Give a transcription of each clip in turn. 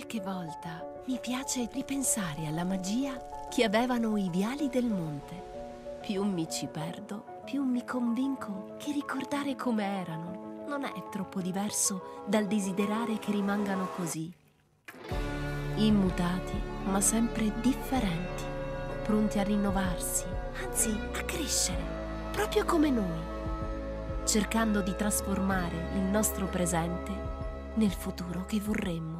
Qualche volta mi piace ripensare alla magia che avevano i viali del monte. Più mi ci perdo, più mi convinco che ricordare come erano non è troppo diverso dal desiderare che rimangano così. Immutati, ma sempre differenti, pronti a rinnovarsi, anzi a crescere, proprio come noi, cercando di trasformare il nostro presente nel futuro che vorremmo.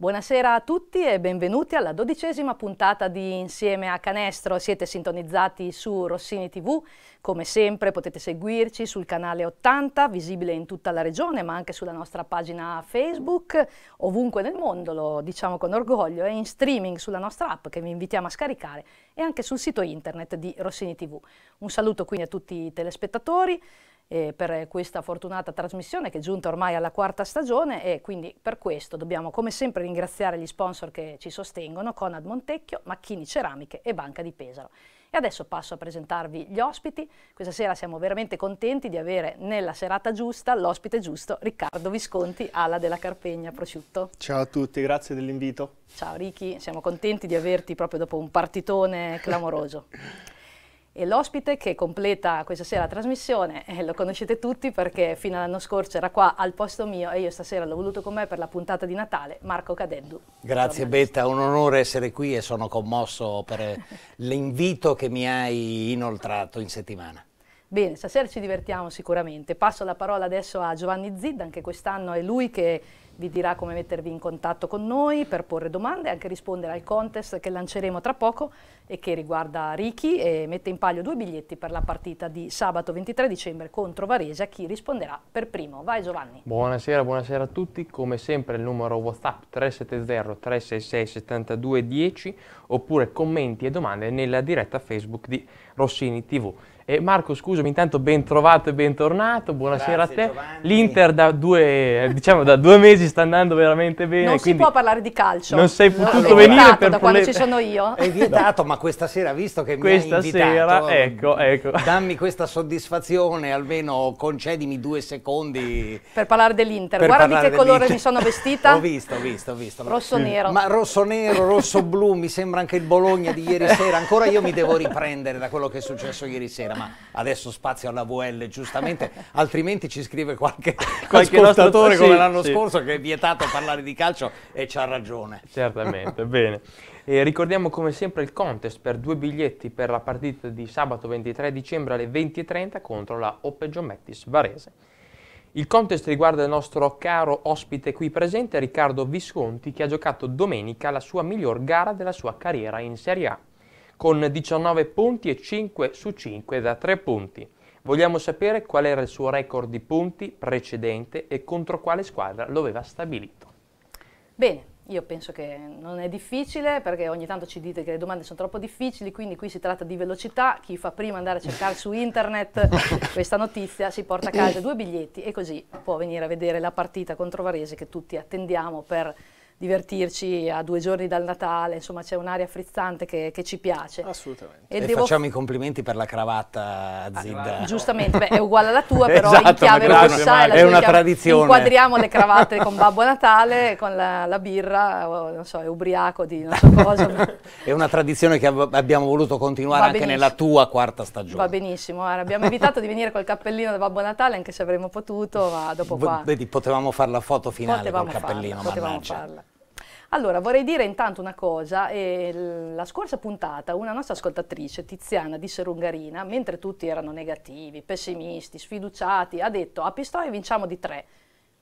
Buonasera a tutti e benvenuti alla dodicesima puntata di Insieme a Canestro. Siete sintonizzati su Rossini TV. Come sempre potete seguirci sul canale 80, visibile in tutta la regione, ma anche sulla nostra pagina Facebook, ovunque nel mondo, lo diciamo con orgoglio, e in streaming sulla nostra app che vi invitiamo a scaricare e anche sul sito internet di Rossini TV. Un saluto quindi a tutti i telespettatori eh, per questa fortunata trasmissione che è giunta ormai alla quarta stagione e quindi per questo dobbiamo come sempre ringraziare gli sponsor che ci sostengono, Conad Montecchio, Macchini Ceramiche e Banca di Pesaro. E adesso passo a presentarvi gli ospiti. Questa sera siamo veramente contenti di avere nella serata giusta l'ospite giusto Riccardo Visconti, ala della Carpegna Prosciutto. Ciao a tutti, grazie dell'invito. Ciao Ricky, siamo contenti di averti proprio dopo un partitone clamoroso. E l'ospite che completa questa sera la trasmissione, eh, lo conoscete tutti perché fino all'anno scorso era qua al posto mio e io stasera l'ho voluto con me per la puntata di Natale, Marco Cadeddu. Grazie Betta, un onore essere qui e sono commosso per eh, l'invito che mi hai inoltrato in settimana. Bene, stasera ci divertiamo sicuramente. Passo la parola adesso a Giovanni Zidda, anche quest'anno è lui che vi dirà come mettervi in contatto con noi per porre domande e anche rispondere al contest che lanceremo tra poco e che riguarda Ricky e mette in palio due biglietti per la partita di sabato 23 dicembre contro Varese a chi risponderà per primo. Vai Giovanni. Buonasera, buonasera a tutti, come sempre il numero WhatsApp 370 366 7210 oppure commenti e domande nella diretta Facebook di Rossini TV. Eh, Marco, scusami, intanto ben trovato e bentornato, buonasera Grazie, a te. L'Inter da, eh, diciamo, da due, mesi sta andando veramente bene. Non si può parlare di calcio. Non sei potuto no, venire per da quando ci sono io. È vietato, ma questa sera, visto che questa mi hai invitato, sera, ecco, ecco. dammi questa soddisfazione, almeno concedimi due secondi. Per parlare dell'Inter. Guarda di che colore mi sono vestita. ho visto, ho visto, ho visto. Rosso-nero. Ma rosso-nero, rosso-blu, mi sembra anche il Bologna di ieri sera. Ancora io mi devo riprendere da quello che è successo ieri sera ma adesso spazio alla VL giustamente, altrimenti ci scrive qualche, qualche ascoltatore nostro... come l'anno sì. scorso che è vietato parlare di calcio e c'ha ragione. Certamente, bene. E ricordiamo come sempre il contest per due biglietti per la partita di sabato 23 dicembre alle 20.30 contro la Oppe Giommettis Varese. Il contest riguarda il nostro caro ospite qui presente Riccardo Visconti che ha giocato domenica la sua miglior gara della sua carriera in Serie A con 19 punti e 5 su 5 da 3 punti. Vogliamo sapere qual era il suo record di punti precedente e contro quale squadra lo aveva stabilito. Bene, io penso che non è difficile perché ogni tanto ci dite che le domande sono troppo difficili, quindi qui si tratta di velocità, chi fa prima andare a cercare su internet questa notizia si porta a casa due biglietti e così può venire a vedere la partita contro Varese che tutti attendiamo per divertirci a due giorni dal Natale, insomma c'è un'aria frizzante che, che, ci piace. Assolutamente. E, e facciamo i complimenti per la cravatta Zid. giustamente, beh, è uguale alla tua, però esatto, in chiave rossa è, è una cioè, diciamo, tradizione. Inquadriamo le cravatte con Babbo Natale, con la, la birra, o, non so, è ubriaco di non so cosa. è una tradizione che ab abbiamo voluto continuare anche nella tua quarta stagione. Va benissimo, allora, abbiamo evitato di venire col cappellino da Babbo Natale, anche se avremmo potuto, ma dopo qua... Vedi, potevamo fare la foto finale potevamo col cappellino, farla, mannaggia. Potevamo farla. Allora, vorrei dire intanto una cosa. Eh, la scorsa puntata una nostra ascoltatrice, Tiziana di Serungarina, mentre tutti erano negativi, pessimisti, sfiduciati, ha detto a Pistoia vinciamo di tre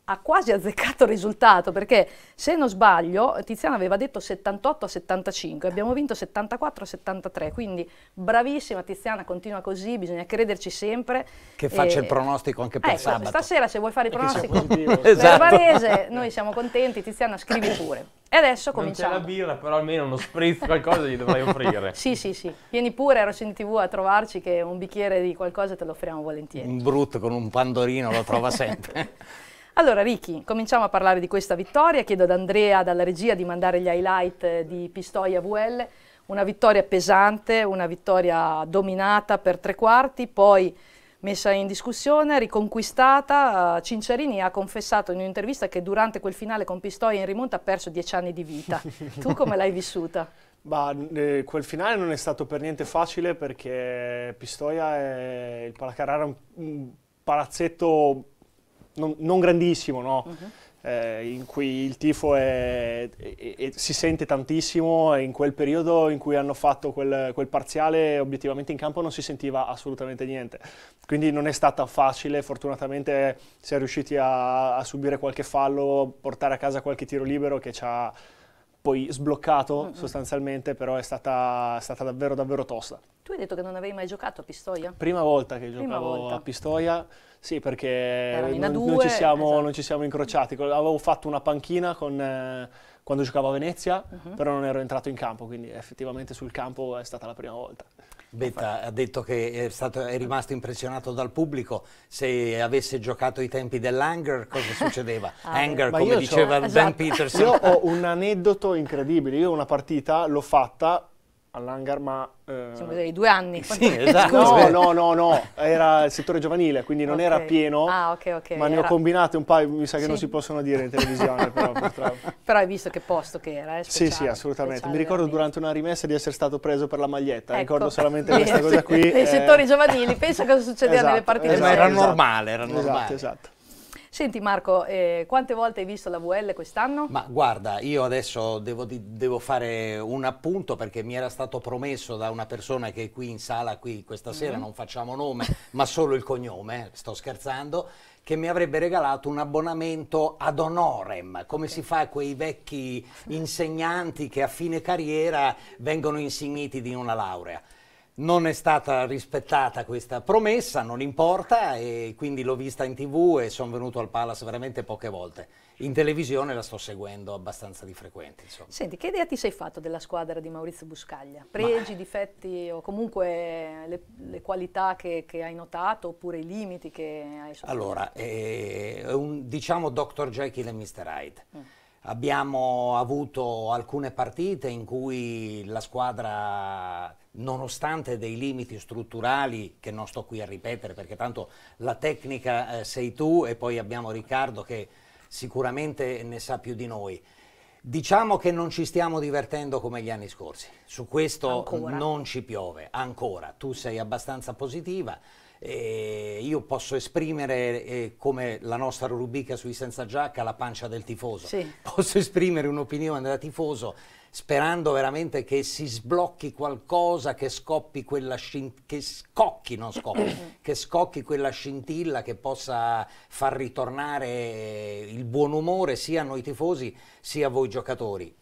ha quasi azzeccato il risultato perché se non sbaglio Tiziana aveva detto 78 a 75 abbiamo vinto 74 a 73 quindi bravissima Tiziana continua così bisogna crederci sempre che faccia e, il pronostico anche per ecco, sabato stasera se vuoi fare il pronostico esatto. per Varese noi siamo contenti Tiziana scrivi pure e adesso cominciamo non c'è la birra però almeno uno spritz qualcosa gli dovrai offrire sì sì sì vieni pure a Rocin TV a trovarci che un bicchiere di qualcosa te lo offriamo volentieri un brutto con un pandorino lo trova sempre Allora Ricky, cominciamo a parlare di questa vittoria, chiedo ad Andrea dalla regia di mandare gli highlight eh, di Pistoia VL, una vittoria pesante, una vittoria dominata per tre quarti, poi messa in discussione, riconquistata, eh, Cincerini ha confessato in un'intervista che durante quel finale con Pistoia in rimonta ha perso dieci anni di vita. tu come l'hai vissuta? Bah, eh, quel finale non è stato per niente facile perché Pistoia e il Palacarara è un palazzetto non, non grandissimo, no? uh mhm. -huh. eh, in cui il tifo è, è, è, si sente tantissimo e in quel periodo in cui hanno fatto quel, quel, parziale obiettivamente in campo non si sentiva assolutamente niente. Quindi non è stata facile, fortunatamente si è riusciti a, a subire qualche fallo, portare a casa qualche tiro libero che ci ha poi sbloccato mm -hmm. sostanzialmente, però è stata, stata, davvero davvero tosta. Tu hai detto che non avevi mai giocato a Pistoia? Prima volta che Prima giocavo volta. a Pistoia. Sì, perché non, due, non, ci siamo, esatto. non, ci siamo, incrociati. Avevo fatto una panchina con, eh, quando giocavo a Venezia, uh mhm. -huh. però non ero entrato in campo, quindi effettivamente sul campo è stata la prima volta. Betta ha detto che è, stato, è, rimasto impressionato dal pubblico. Se avesse giocato ai tempi dell'Hanger, cosa succedeva? ah, Hanger, come diceva Dan esatto. Peterson. Io ho un aneddoto incredibile. Io una partita l'ho fatta all'hangar, ma... Eh... Siamo dei due anni. Sì, esatto. no, no, no, no, era il settore giovanile, quindi non okay. era pieno, ah, okay, okay. ma era... ne ho combinate un paio, mi sa che sì. non si possono dire in televisione, però purtroppo. Però hai visto che posto che era, eh? Speciale, sì, sì, assolutamente. Speciale, mi ricordo veramente. durante una rimessa di essere stato preso per la maglietta, ecco. ricordo solamente questa cosa qui. Nei eh... settori giovanili, pensa cosa succedeva esatto, nelle partite. Esatto, ma era normale, era esatto, normale. Esatto, esatto. Senti Marco, eh, quante volte hai visto la VL quest'anno? Ma guarda, io adesso devo, devo, fare un appunto perché mi era stato promesso da una persona che è qui in sala, qui questa sera, mm non facciamo nome, ma solo il cognome, eh, sto scherzando, che mi avrebbe regalato un abbonamento ad honorem, come okay. si fa a quei vecchi insegnanti che a fine carriera vengono insigniti di una laurea. Non è stata rispettata questa promessa, non importa, e quindi l'ho vista in tv e sono venuto al Palace veramente poche volte. In televisione la sto seguendo abbastanza di frequente. Insomma. Senti, che idea ti sei fatto della squadra di Maurizio Buscaglia? Pregi, Ma... difetti o comunque le, le qualità che, che, hai notato oppure i limiti che hai sottoposto? Allora, è eh, un, diciamo Dr. Jekyll e Mr. Hyde. Mm. Abbiamo avuto alcune partite in cui la squadra nonostante dei limiti strutturali che non sto qui a ripetere perché tanto la tecnica eh, sei tu e poi abbiamo Riccardo che sicuramente ne sa più di noi. Diciamo che non ci stiamo divertendo come gli anni scorsi, su questo ancora. non ci piove ancora, tu sei abbastanza positiva. Eh, io posso esprimere eh, come la nostra rubrica sui senza giacca la pancia del tifoso, sì. posso esprimere un'opinione da tifoso sperando veramente che si sblocchi qualcosa, che scoppi quella che scocchi, non scoppi, che scocchi quella scintilla che possa far ritornare il buon umore sia a noi tifosi sia a voi giocatori.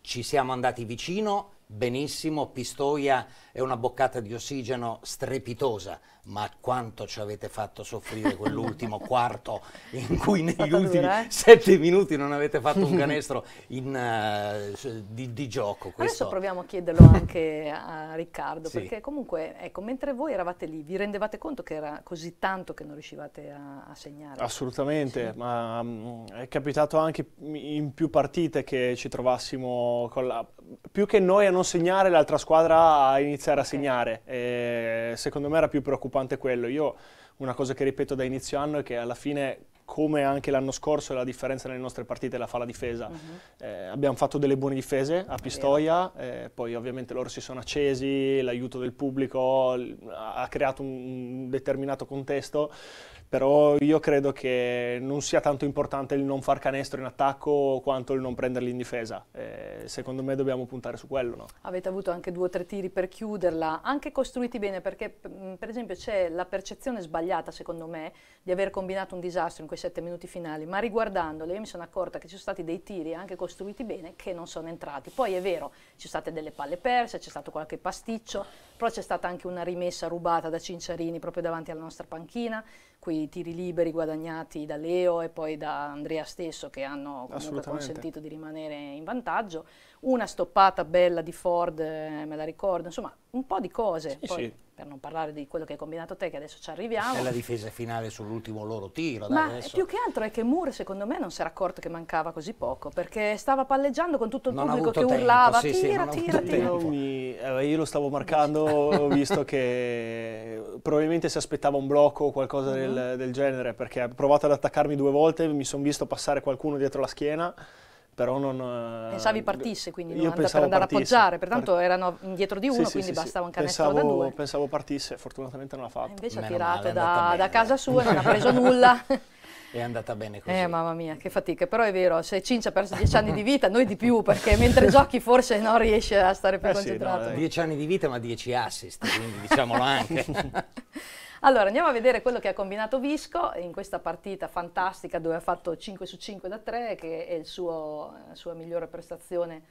Ci siamo andati vicino, benissimo, Pistoia è una boccata di ossigeno strepitosa, ma quanto ci avete fatto soffrire quell'ultimo quarto in cui negli ultimi dura, eh? sette minuti non avete fatto un canestro in, uh, di, di, gioco. Questo. Adesso proviamo a chiederlo anche a Riccardo, sì. perché comunque, ecco, mentre voi eravate lì, vi rendevate conto che era così tanto che non riuscivate a, a segnare? Assolutamente, sì. ma um, è capitato anche in più partite che ci trovassimo con la più che noi a non segnare, l'altra squadra a iniziare a segnare. E secondo me era più preoccupante quello. Io una cosa che ripeto da inizio anno è che alla fine come anche l'anno scorso la differenza nelle nostre partite la fa la difesa. Uh mhm. -huh. eh, abbiamo fatto delle buone difese a Pistoia, eh, poi ovviamente loro si sono accesi, l'aiuto del pubblico ha creato un determinato contesto però io credo che non sia tanto importante il non far canestro in attacco quanto il non prenderli in difesa. Eh, secondo me dobbiamo puntare su quello. No? Avete avuto anche due o tre tiri per chiuderla, anche costruiti bene, perché mm, per esempio c'è la percezione sbagliata, secondo me, di aver combinato un disastro in quei sette minuti finali, ma riguardandole io mi sono accorta che ci sono stati dei tiri anche costruiti bene che non sono entrati. Poi è vero, ci sono state delle palle perse, c'è stato qualche pasticcio, però c'è stata anche una rimessa rubata da Cinciarini proprio davanti alla nostra panchina quei tiri liberi guadagnati da Leo e poi da Andrea stesso che hanno comunque consentito di rimanere in vantaggio una stoppata bella di Ford, eh, me la ricordo, insomma un po' di cose. Sì, Poi, sì. Per non parlare di quello che hai combinato te, che adesso ci arriviamo. È la difesa finale sull'ultimo loro tiro. Ma dai, più che altro è che Moore, secondo me, non si era accorto che mancava così poco, perché stava palleggiando con tutto il non pubblico che tempo, urlava, sì, tira, tira, tira. Io, mi, eh, io, lo stavo marcando, ho visto che probabilmente si aspettava un blocco o qualcosa mm -hmm. del, mm-hmm. del genere, perché ha provato ad attaccarmi due volte, mi sono visto passare qualcuno dietro la schiena, però non... Eh, Pensavi partisse, quindi non per andare partisse, a appoggiare, pertanto part... erano indietro di uno, sì, quindi sì, bastava un canestro pensavo, da due. Pensavo partisse, fortunatamente non l'ha fatto. E invece Meno ha tirato da, da casa sua, non ha preso nulla. è andata bene così. Eh, mamma mia, che fatica. Però è vero, se Cincia ha perso 10 anni di vita, noi di più, perché mentre giochi forse non riesce a stare più eh concentrato. 10 sì, no, eh. anni di vita, ma 10 assist, quindi diciamolo anche. Allora andiamo a vedere quello che ha combinato Visco in questa partita fantastica dove ha fatto 5 su 5 da 3 che è suo, la eh, sua migliore prestazione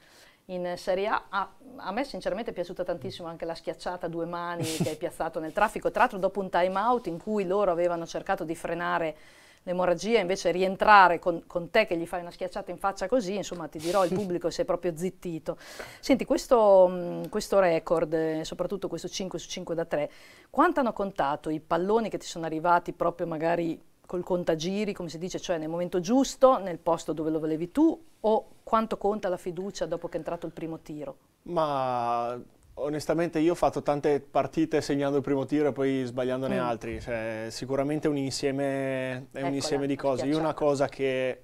in Serie A. a. Ah, a. me sinceramente è piaciuta tantissimo anche la schiacciata a due mani che hai piazzato nel traffico, tra l'altro dopo un time out in cui loro avevano cercato di frenare l'emorragia, invece rientrare con, con, te che gli fai una schiacciata in faccia così, insomma ti dirò, il pubblico si è proprio zittito. Senti, questo, mh, mm, questo record, eh, soprattutto questo 5 su 5 da 3, quanto hanno contato i palloni che ti sono arrivati proprio magari col contagiri, come si dice, cioè nel momento giusto, nel posto dove lo volevi tu, o quanto conta la fiducia dopo che è entrato il primo tiro? Ma Onestamente io ho fatto tante partite segnando il primo tiro e poi sbagliandone mm. altri, cioè, sicuramente un insieme, è Eccola, un ecco, insieme di cose. Io una cosa che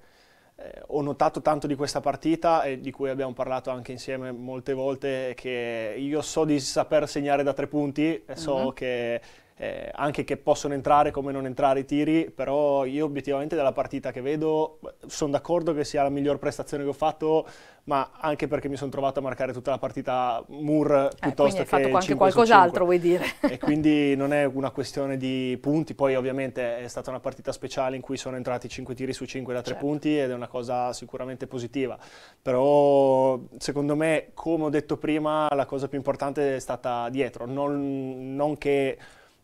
eh, ho notato tanto di questa partita e di cui abbiamo parlato anche insieme molte volte è che io so di saper segnare da tre punti e so mm -hmm. che eh, anche che possono entrare come non entrare i tiri, però io obiettivamente dalla partita che vedo sono d'accordo che sia la miglior prestazione che ho fatto, ma anche perché mi sono trovato a marcare tutta la partita Moore eh, piuttosto eh, che... Hai fatto anche qualcos'altro vuoi dire. e quindi non è una questione di punti, poi ovviamente è stata una partita speciale in cui sono entrati 5 tiri su 5 da 3 certo. punti ed è una cosa sicuramente positiva, però secondo me come ho detto prima la cosa più importante è stata dietro, non, non che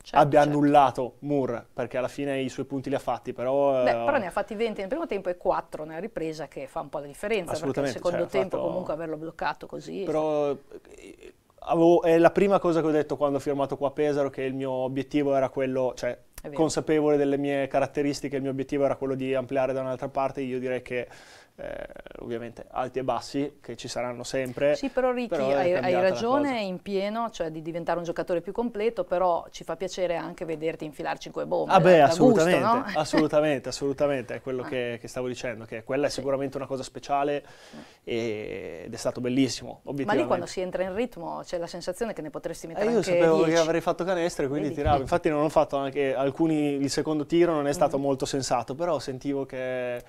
Certo, abbia certo. annullato Moore, perché alla fine i suoi punti li ha fatti, però... Beh, eh, però ne ha fatti 20 nel primo tempo e 4 nella ripresa, che fa un po' la differenza, perché nel secondo cioè, tempo fatto... comunque averlo bloccato così... Però eh, avevo, è la prima cosa che ho detto quando ho firmato qua a Pesaro, che il mio obiettivo era quello, cioè consapevole delle mie caratteristiche, il mio obiettivo era quello di ampliare da un'altra parte, io direi che eh, ovviamente alti e bassi che ci saranno sempre. Sì, però Ricky però hai, hai, ragione in pieno, cioè di diventare un giocatore più completo, però ci fa piacere anche vederti infilare 5 bombe. Ah beh, assolutamente, gusto, no? assolutamente, assolutamente, è quello ah. che, che, stavo dicendo, che quella è sicuramente una cosa speciale e, ed è stato bellissimo, Ma lì quando si entra in ritmo c'è la sensazione che ne potresti mettere eh, io sapevo 10. che avrei fatto canestre, quindi Vedi? tiravo. Infatti non ho fatto anche alcuni, il secondo tiro non è stato mm molto sensato, però sentivo che,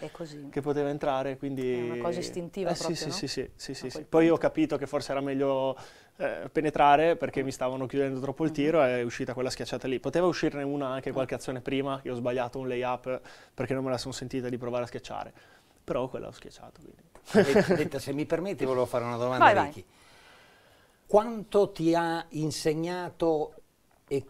che poteva entrare quindi... È una cosa istintiva eh, proprio, sì, no? sì, sì, sì, sì, sì. Poi ho capito che forse era meglio eh, penetrare perché mi stavano chiudendo troppo il mm-hmm. tiro e è uscita quella schiacciata lì. Poteva uscirne una anche mm. qualche azione prima, io ho sbagliato un layup perché non me la sono sentita di provare a schiacciare, però quella ho schiacciato. Detta, se mi permetti volevo fare una domanda vai, Ricky. Vai. Quanto ti ha insegnato e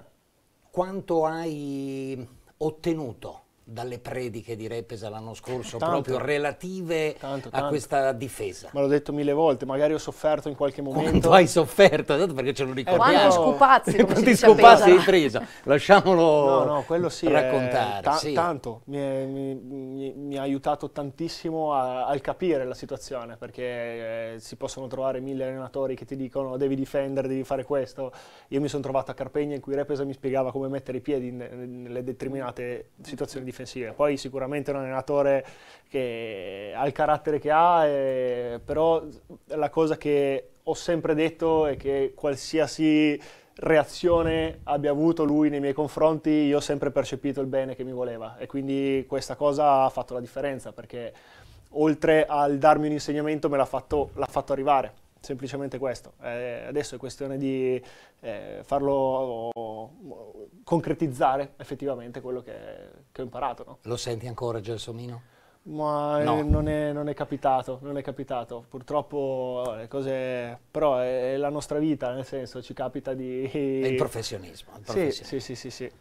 quanto hai ottenuto dalle prediche di Repesa l'anno scorso, tanto, proprio relative tanto, tanto. a questa difesa. Me l'ho detto mille volte, magari ho sofferto in qualche momento. Quanto hai sofferto? Tanto perché ce lo eh, ricordiamo. Eh, Quanti scupazzi, come Quanti scupazzi hai preso? Lasciamolo no, no, sì, raccontare. È, ta- sì. Tanto, mi, è, mi, mi, ha aiutato tantissimo al capire la situazione, perché eh, si possono trovare mille allenatori che ti dicono devi difendere, devi fare questo. Io mi sono trovato a Carpegna in cui Repesa mi spiegava come mettere i piedi in, nelle determinate situazioni di difensive. Poi sicuramente è un allenatore che ha il carattere che ha, eh, però la cosa che ho sempre detto è che qualsiasi reazione abbia avuto lui nei miei confronti, io ho sempre percepito il bene che mi voleva e quindi questa cosa ha fatto la differenza perché oltre al darmi un insegnamento me l'ha fatto, l'ha fatto arrivare semplicemente questo. Eh, adesso è questione di eh, farlo concretizzare effettivamente quello che, che ho imparato. No? Lo senti ancora Gelsomino? Ma eh, no. non, è, non, è capitato, non, è, capitato, Purtroppo eh, le cose. però è, è la nostra vita, nel senso ci capita di. È il professionismo. Il professionismo. Sì, sì, sì, sì, sì.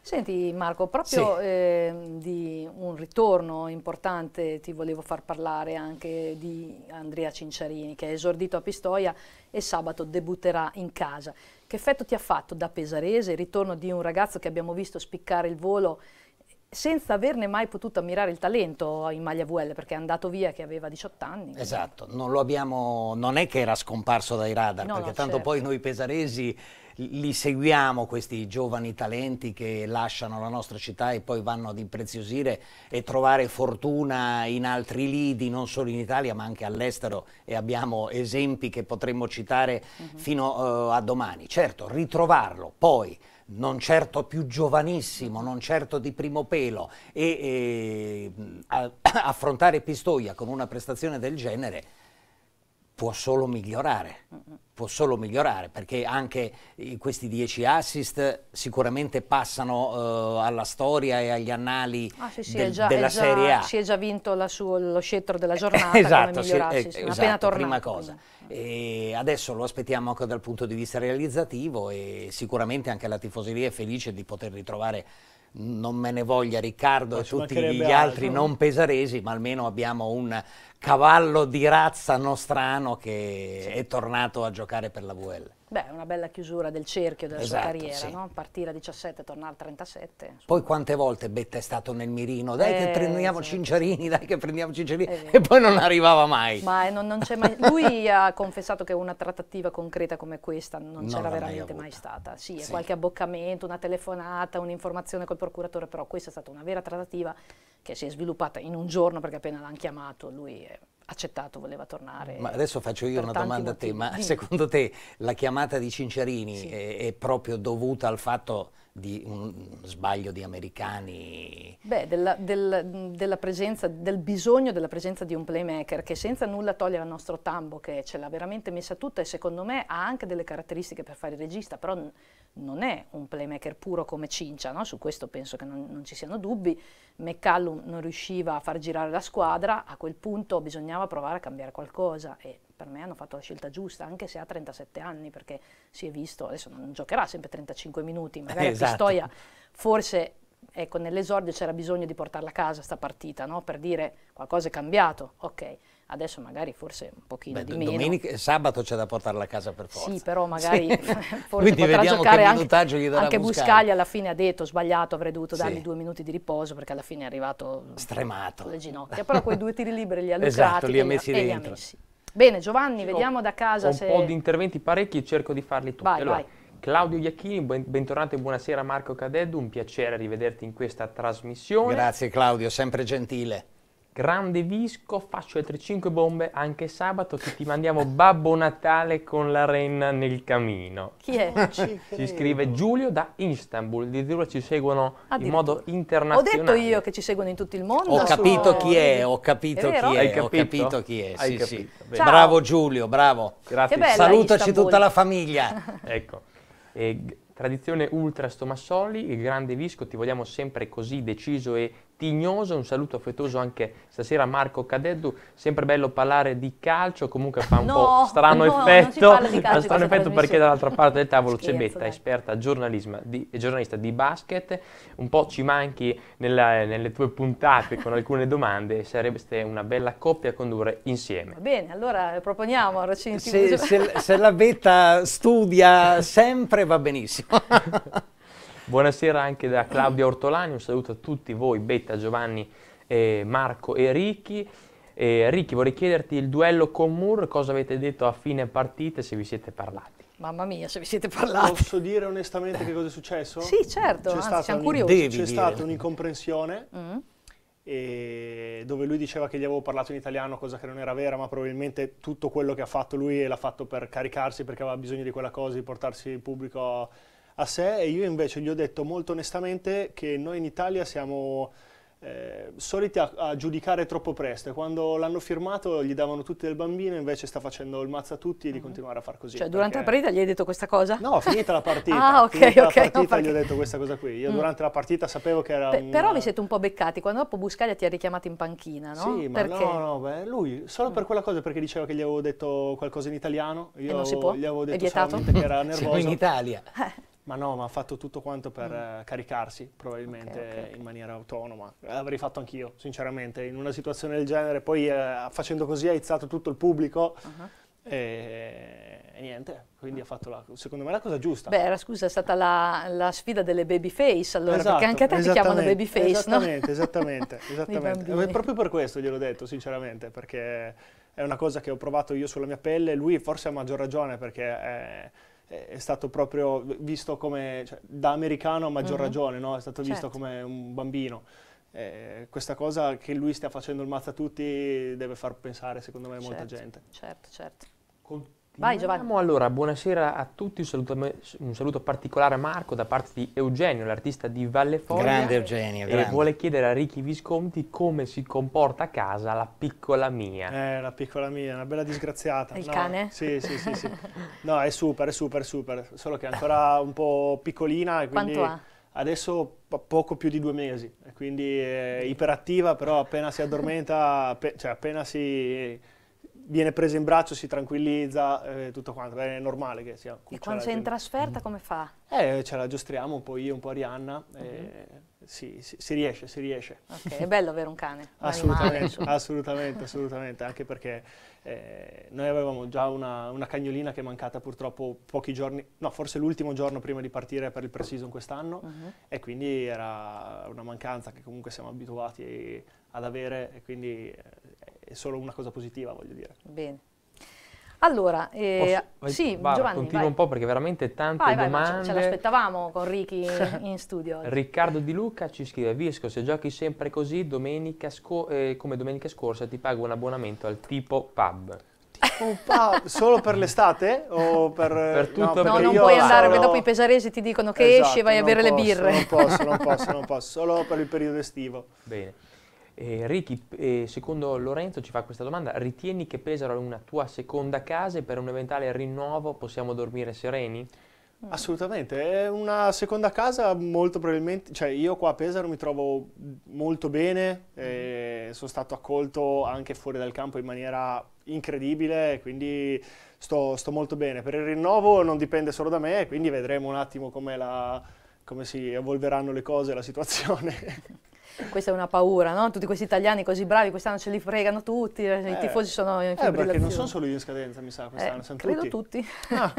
Senti Marco, proprio sì. eh, di un ritorno importante ti volevo far parlare anche di Andrea Cinciarini che è esordito a Pistoia e sabato debutterà in casa. Che effetto ti ha fatto da pesarese il ritorno di un ragazzo che abbiamo visto spiccare il volo senza averne mai potuto ammirare il talento in maglia VL perché è andato via che aveva 18 anni. Esatto, non, abbiamo, non è che era scomparso dai radar no, perché no, tanto certo. poi noi pesaresi li seguiamo questi giovani talenti che lasciano la nostra città e poi vanno ad impreziosire e trovare fortuna in altri lidi, non solo in Italia ma anche all'estero e abbiamo esempi che potremmo citare uh mhm. -huh. fino uh, a domani. Certo, ritrovarlo poi non certo più giovanissimo, non certo di primo pelo e, e mm, a, affrontare Pistoia con una prestazione del genere può solo migliorare, può solo migliorare perché anche questi dieci assist sicuramente passano uh, alla storia e agli annali ah, sì, sì, del, già, della già, Serie A. Si è già vinto suo, lo scettro della eh, giornata esatto, si, eh, esatto, appena tornato. Prima cosa. Esatto. E adesso lo aspettiamo anche dal punto di vista realizzativo e sicuramente anche la tifoseria è felice di poter ritrovare non me ne voglia Riccardo e tutti gli altri non pesaresi, ma almeno abbiamo un cavallo di razza nostrano che sì. è tornato a giocare per la VL. Beh, una bella chiusura del cerchio della esatto, sua carriera, sì. no? partire a 17, e tornare a 37. Poi quante volte Betta è stato nel mirino, dai eh, che prendiamo sì. Cincerini, dai che prendiamo Cincerini, eh, e poi non arrivava mai. Ma eh, non, non mai... lui ha confessato che una trattativa concreta come questa non, non c'era veramente mai, mai, stata. Sì, sì, qualche abboccamento, una telefonata, un'informazione col procuratore, però questa è stata una vera trattativa che si è sviluppata in un giorno perché appena l'hanno chiamato lui è accettato, voleva tornare. Ma adesso faccio io una domanda motivi. a te, ma secondo te la chiamata di Cincerini sì. è, è proprio dovuta al fatto di un sbaglio di americani? Beh, della, del, della presenza, del bisogno della presenza di un playmaker che senza nulla toglie al nostro tambo, che ce l'ha veramente messa tutta e secondo me ha anche delle caratteristiche per fare il regista, però non è un playmaker puro come Cincia, no? su questo penso che non, non ci siano dubbi. McCallum non riusciva a far girare la squadra, a quel punto bisognava provare a cambiare qualcosa e per me hanno fatto la scelta giusta, anche se ha 37 anni, perché si è visto, adesso non giocherà sempre 35 minuti, eh, magari eh, esatto. Pistoia forse ecco, nell'esordio c'era bisogno di portarla a casa sta partita, no? per dire qualcosa è cambiato, ok. Adesso magari forse un pochino Beh, di meno. Domenica, e sabato c'è da portarla a casa per forza. Sì, però magari sì. forse Quindi potrà giocare anche, anche Buscaglia. alla fine ha detto, sbagliato, avrei dovuto dargli sì. due minuti di riposo perché alla fine è arrivato... Stremato. Le ginocchia, però quei due tiri liberi li ha lucrati esatto, li ha messi e dentro. E li ha messi. Bene Giovanni, Io vediamo da casa ho se... Un po' di interventi parecchi, e cerco di farli tutti. Vai, allora, vai. Claudio Iacchini, bentornato e buonasera Marco Cadeddu, un piacere rivederti in questa trasmissione. Grazie Claudio, sempre gentile. Grande Visco, faccio altre 5 bombe anche sabato che ti mandiamo Babbo Natale con la renna nel camino. Chi è? Ci, scrive Giulio da Istanbul, di addirittura ci seguono in modo internazionale. Ho detto io che ci seguono in tutto il mondo. Ho capito chi è, ho capito è chi è, capito? ho capito chi è. Sì, sì. Bravo Giulio, bravo. Grazie. Salutaci Istanbul. tutta la famiglia. ecco. E, tradizione ultra stomassoli, il grande visco, ti vogliamo sempre così deciso e Tignoso, un saluto affettuoso anche stasera a Marco Cadeddu, sempre bello parlare di calcio, comunque fa un no, po' strano no, effetto, calcio, strano effetto perché dall'altra parte del tavolo c'è Betta, esperta di, giornalista di basket, un po' ci manchi nella, nelle tue puntate con alcune domande, sarebbe una bella coppia a condurre insieme. Va bene, allora proponiamo a se, se, se la Betta studia sempre va benissimo. Buonasera anche da Claudia Ortolani, un saluto a tutti voi, Betta, Giovanni, eh, Marco e Ricchi. Eh, Ricchi, vorrei chiederti il duello con Mur, cosa avete detto a fine partita se vi siete parlati? Mamma mia, se vi siete parlati. Posso dire onestamente che cosa è successo? Sì, certo, c'è anzi, siamo curiosi. C'è stata un'incomprensione mm -hmm. dove lui diceva che gli avevo parlato in italiano, cosa che non era vera, ma probabilmente tutto quello che ha fatto lui l'ha fatto per caricarsi, perché aveva bisogno di quella cosa, di portarsi il pubblico a sé e io invece gli ho detto molto onestamente che noi in Italia siamo eh, soliti a, a, giudicare troppo presto e quando l'hanno firmato gli davano tutti del bambino invece sta facendo il mazzo a tutti e di uh-huh. continuare a far così. Cioè durante la partita gli hai detto questa cosa? No, finita la partita. ah ok, ok. La partita no, perché... gli ho detto questa cosa qui. Io mm. durante la partita sapevo che era... Pe- una... Però vi siete un po' beccati quando dopo Buscaglia ti ha richiamato in panchina, no? Sì, ma perché? no, no, beh, lui solo mm. per quella cosa perché diceva che gli avevo detto qualcosa in italiano. Io e non si può? gli avevo detto È che era nervoso. Siamo in Italia. Ma no, ma ha fatto tutto quanto per mm. Eh, caricarsi, probabilmente okay, okay, okay. in maniera autonoma. L'avrei fatto anch'io, sinceramente, in una situazione del genere. Poi uh, facendo così ha aizzato tutto il pubblico. Uh-huh. E, e, niente, quindi ha fatto la, secondo me la cosa giusta. Beh, la scusa, è stata la, la sfida delle babyface, allora, esatto, perché anche a te ti chiamano babyface, esattamente, no? Esattamente, esattamente, esattamente. Proprio per questo gliel'ho detto, sinceramente, perché è una cosa che ho provato io sulla mia pelle, lui forse ha maggior ragione perché... È, è stato proprio visto come, cioè, da americano a maggior mm-hmm. ragione, no? è stato certo. visto come un bambino. Eh, questa cosa che lui stia facendo il mazza a tutti deve far pensare, secondo me, certo, molta gente. Certo, certo. Con Vai Giovanni. Andiamo Allora, buonasera a tutti, un saluto, un saluto, particolare a Marco da parte di Eugenio, l'artista di Valle Foglia. Grande Eugenio, grande. E vuole chiedere a Ricky Visconti come si comporta a casa la piccola mia. Eh, la piccola mia, una bella disgraziata. Il no, cane? Sì, sì, sì, sì. No, è super, è super, super, solo che è ancora un po' piccolina e quindi... Quanto ha? Adesso poco più di due mesi, quindi è iperattiva, però appena si addormenta, cioè appena si viene preso in braccio, si tranquillizza, eh, tutto quanto, Beh, è normale che sia E quando c'è in trasferta mm. come fa? Eh, ce la giostriamo, un po' io, un po' Arianna, uh -huh. eh, si, si, si, riesce, si riesce. Ok, è bello avere un cane, un assolutamente, assolutamente, assolutamente, anche perché eh, noi avevamo già una, una, cagnolina che è mancata purtroppo pochi giorni, no, forse l'ultimo giorno prima di partire per il pre-season quest'anno, uh mhm. -huh. e quindi era una mancanza che comunque siamo abituati ad avere, e quindi eh, è solo una cosa positiva, voglio dire. Bene. Allora, eh, Posso, sì, vai, Giovanni. Continuo vai. un po' perché veramente tante vai, vai, domande. ce, l'aspettavamo con Ricky in studio. Riccardo Di Luca ci scrive: Visco, se giochi sempre così, domenica eh, come domenica scorsa, ti pago un abbonamento al tipo pub. Tipo Solo per l'estate? O per, per eh, tutto? No, no non puoi andare, perché dopo i pesaresi ti dicono che esatto, esci e vai a bere posso, le birre. Non posso, non posso, non posso, solo per il periodo estivo. Bene. Eh, Ricky, eh, secondo Lorenzo ci fa questa domanda, ritieni che Pesaro è una tua seconda casa e per un eventuale rinnovo possiamo dormire sereni? Mm. Assolutamente, è una seconda casa molto probabilmente, cioè io qua a Pesaro mi trovo molto bene, mm. sono stato accolto anche fuori dal campo in maniera incredibile, quindi sto, sto, molto bene. Per il rinnovo non dipende solo da me, quindi vedremo un attimo come, la, come si evolveranno le cose, la situazione. Questa è una paura, no? Tutti questi italiani così bravi, quest'anno ce li fregano tutti, eh, i tifosi sono in Eh, perché non sono solo io in scadenza, mi sa, quest'anno, eh, sono credo tutti. tutti. Ah.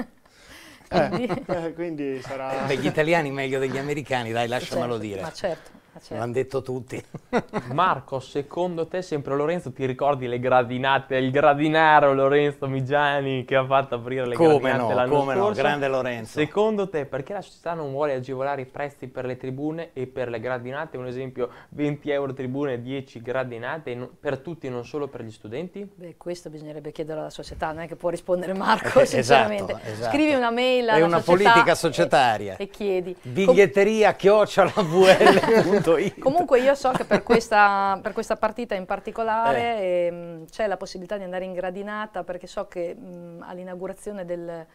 quindi, eh. eh, quindi sarà... Beh, gli italiani meglio degli americani, dai, lasciamelo certo, dire. Ma certo. Ah, certo. l'hanno detto tutti. Marco, secondo te sempre Lorenzo ti ricordi le gradinate, il gradinaro Lorenzo Migiani che ha fatto aprire le come gradinate no, l'anno come scorso? Come no, grande Lorenzo. Secondo te perché la società non vuole agevolare i prezzi per le tribune e per le gradinate? Un esempio, 20 euro tribune, 10 gradinate per tutti, non solo per gli studenti? Beh, questo bisognerebbe chiedere alla società, non è che può rispondere Marco, esatto, sinceramente. Esatto, esatto. Scrivi una mail alla È una società politica societaria. E, e chiedi. Biglietteria, chiocciola, VL. Esatto. it. Comunque io so che per questa, per questa partita in particolare eh. ehm, c'è la possibilità di andare in gradinata perché so che all'inaugurazione del,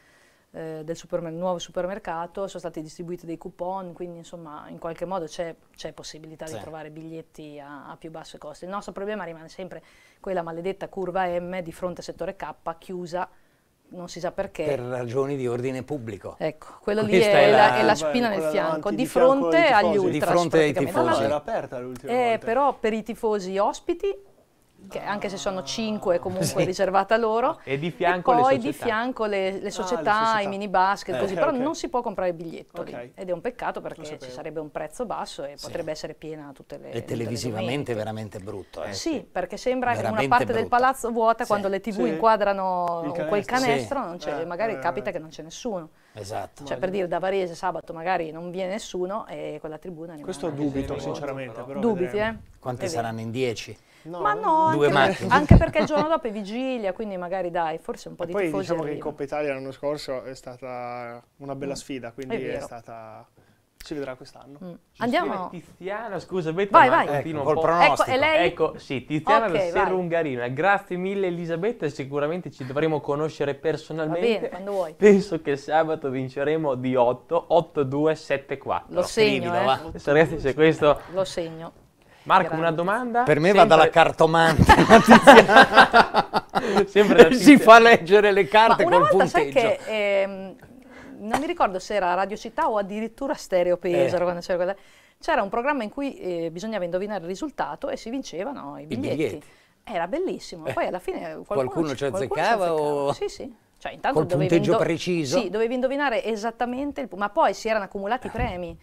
eh, del supermer nuovo supermercato sono stati distribuiti dei coupon, quindi insomma in qualche modo c'è, possibilità sì. di trovare biglietti a, a più basse coste. Il nostro problema rimane sempre quella maledetta curva M di fronte al settore K chiusa non si sa perché. Per ragioni di ordine pubblico. Ecco, quello Questa lì è, è, la, è, la, spina nel fianco, di fronte agli ultras. Di fronte ai tifosi. Era aperta l'ultima eh, Però per i tifosi ospiti anche se sono cinque comunque sì. riservata loro e di fianco e poi le di fianco le, le, società, ah, le società, i mini basket eh, così okay. però non si può comprare il biglietto okay. ed è un peccato perché ci sarebbe un prezzo basso e sì. potrebbe essere piena tutte le e televisivamente è veramente brutto eh. sì, eh, sì, perché sembra veramente una parte brutto. del palazzo vuota quando le tv inquadrano quel canestro eh, magari eh. capita che non c'è nessuno Esatto. Cioè per dire da Varese sabato magari non viene nessuno e quella tribuna rimane. Questo dubito sinceramente. Dubiti eh? Quanti saranno in dieci? No, ma no, anche, anche, perché il giorno dopo è vigilia, quindi magari dai, forse un po' e di poi tifosi diciamo arriva. che in Coppa Italia l'anno scorso è stata una bella mm. sfida, quindi è, è stata... Si vedrà quest'anno. Mm. Andiamo. Tiziana, scusa, Betta, vai, vai. Ecco, col pronostico. Ecco, ecco, sì, Tiziana okay, del Grazie mille Elisabetta, sicuramente ci dovremo conoscere personalmente. Va bene, quando vuoi. Penso che sabato vinceremo di 8, 8-2-7-4. Lo segno, Scrivilo, eh. Ragazzi, se questo... Lo segno. Marco, Grazie. una domanda? Per me Sempre... va dalla cartomante. Sempre si fa leggere le carte Ma col punteggio. Sai che, ehm, non mi ricordo se era Radio Città o addirittura Stereo Pesaro eh. quando c'era quella c'era un programma in cui eh, bisognava indovinare il risultato e si vincevano i biglietti. I biglietti. Era bellissimo. Eh. Poi alla fine qualcuno, qualcuno ci azzeccava o... Sì, sì. Cioè, intanto Col punteggio preciso? Sì, dovevi indovinare esattamente, il, ma poi si erano accumulati i premi.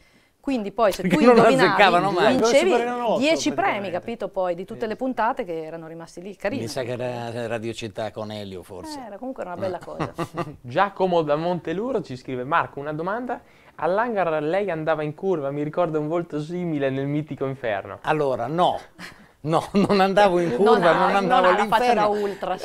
Quindi poi se Perché tu indovinavi, vincevi 10 premi, capito, poi di tutte le puntate che erano rimasti lì, carino. Mi sa che era Radio Città con Elio forse. Eh, era comunque una bella cosa. Giacomo da Monteluro ci scrive, Marco, una domanda? All'hangar lei andava in curva, mi ricorda un volto simile nel mitico inferno. Allora, no. No, non andavo in curva, non, non andavo non all'inferno. ultra,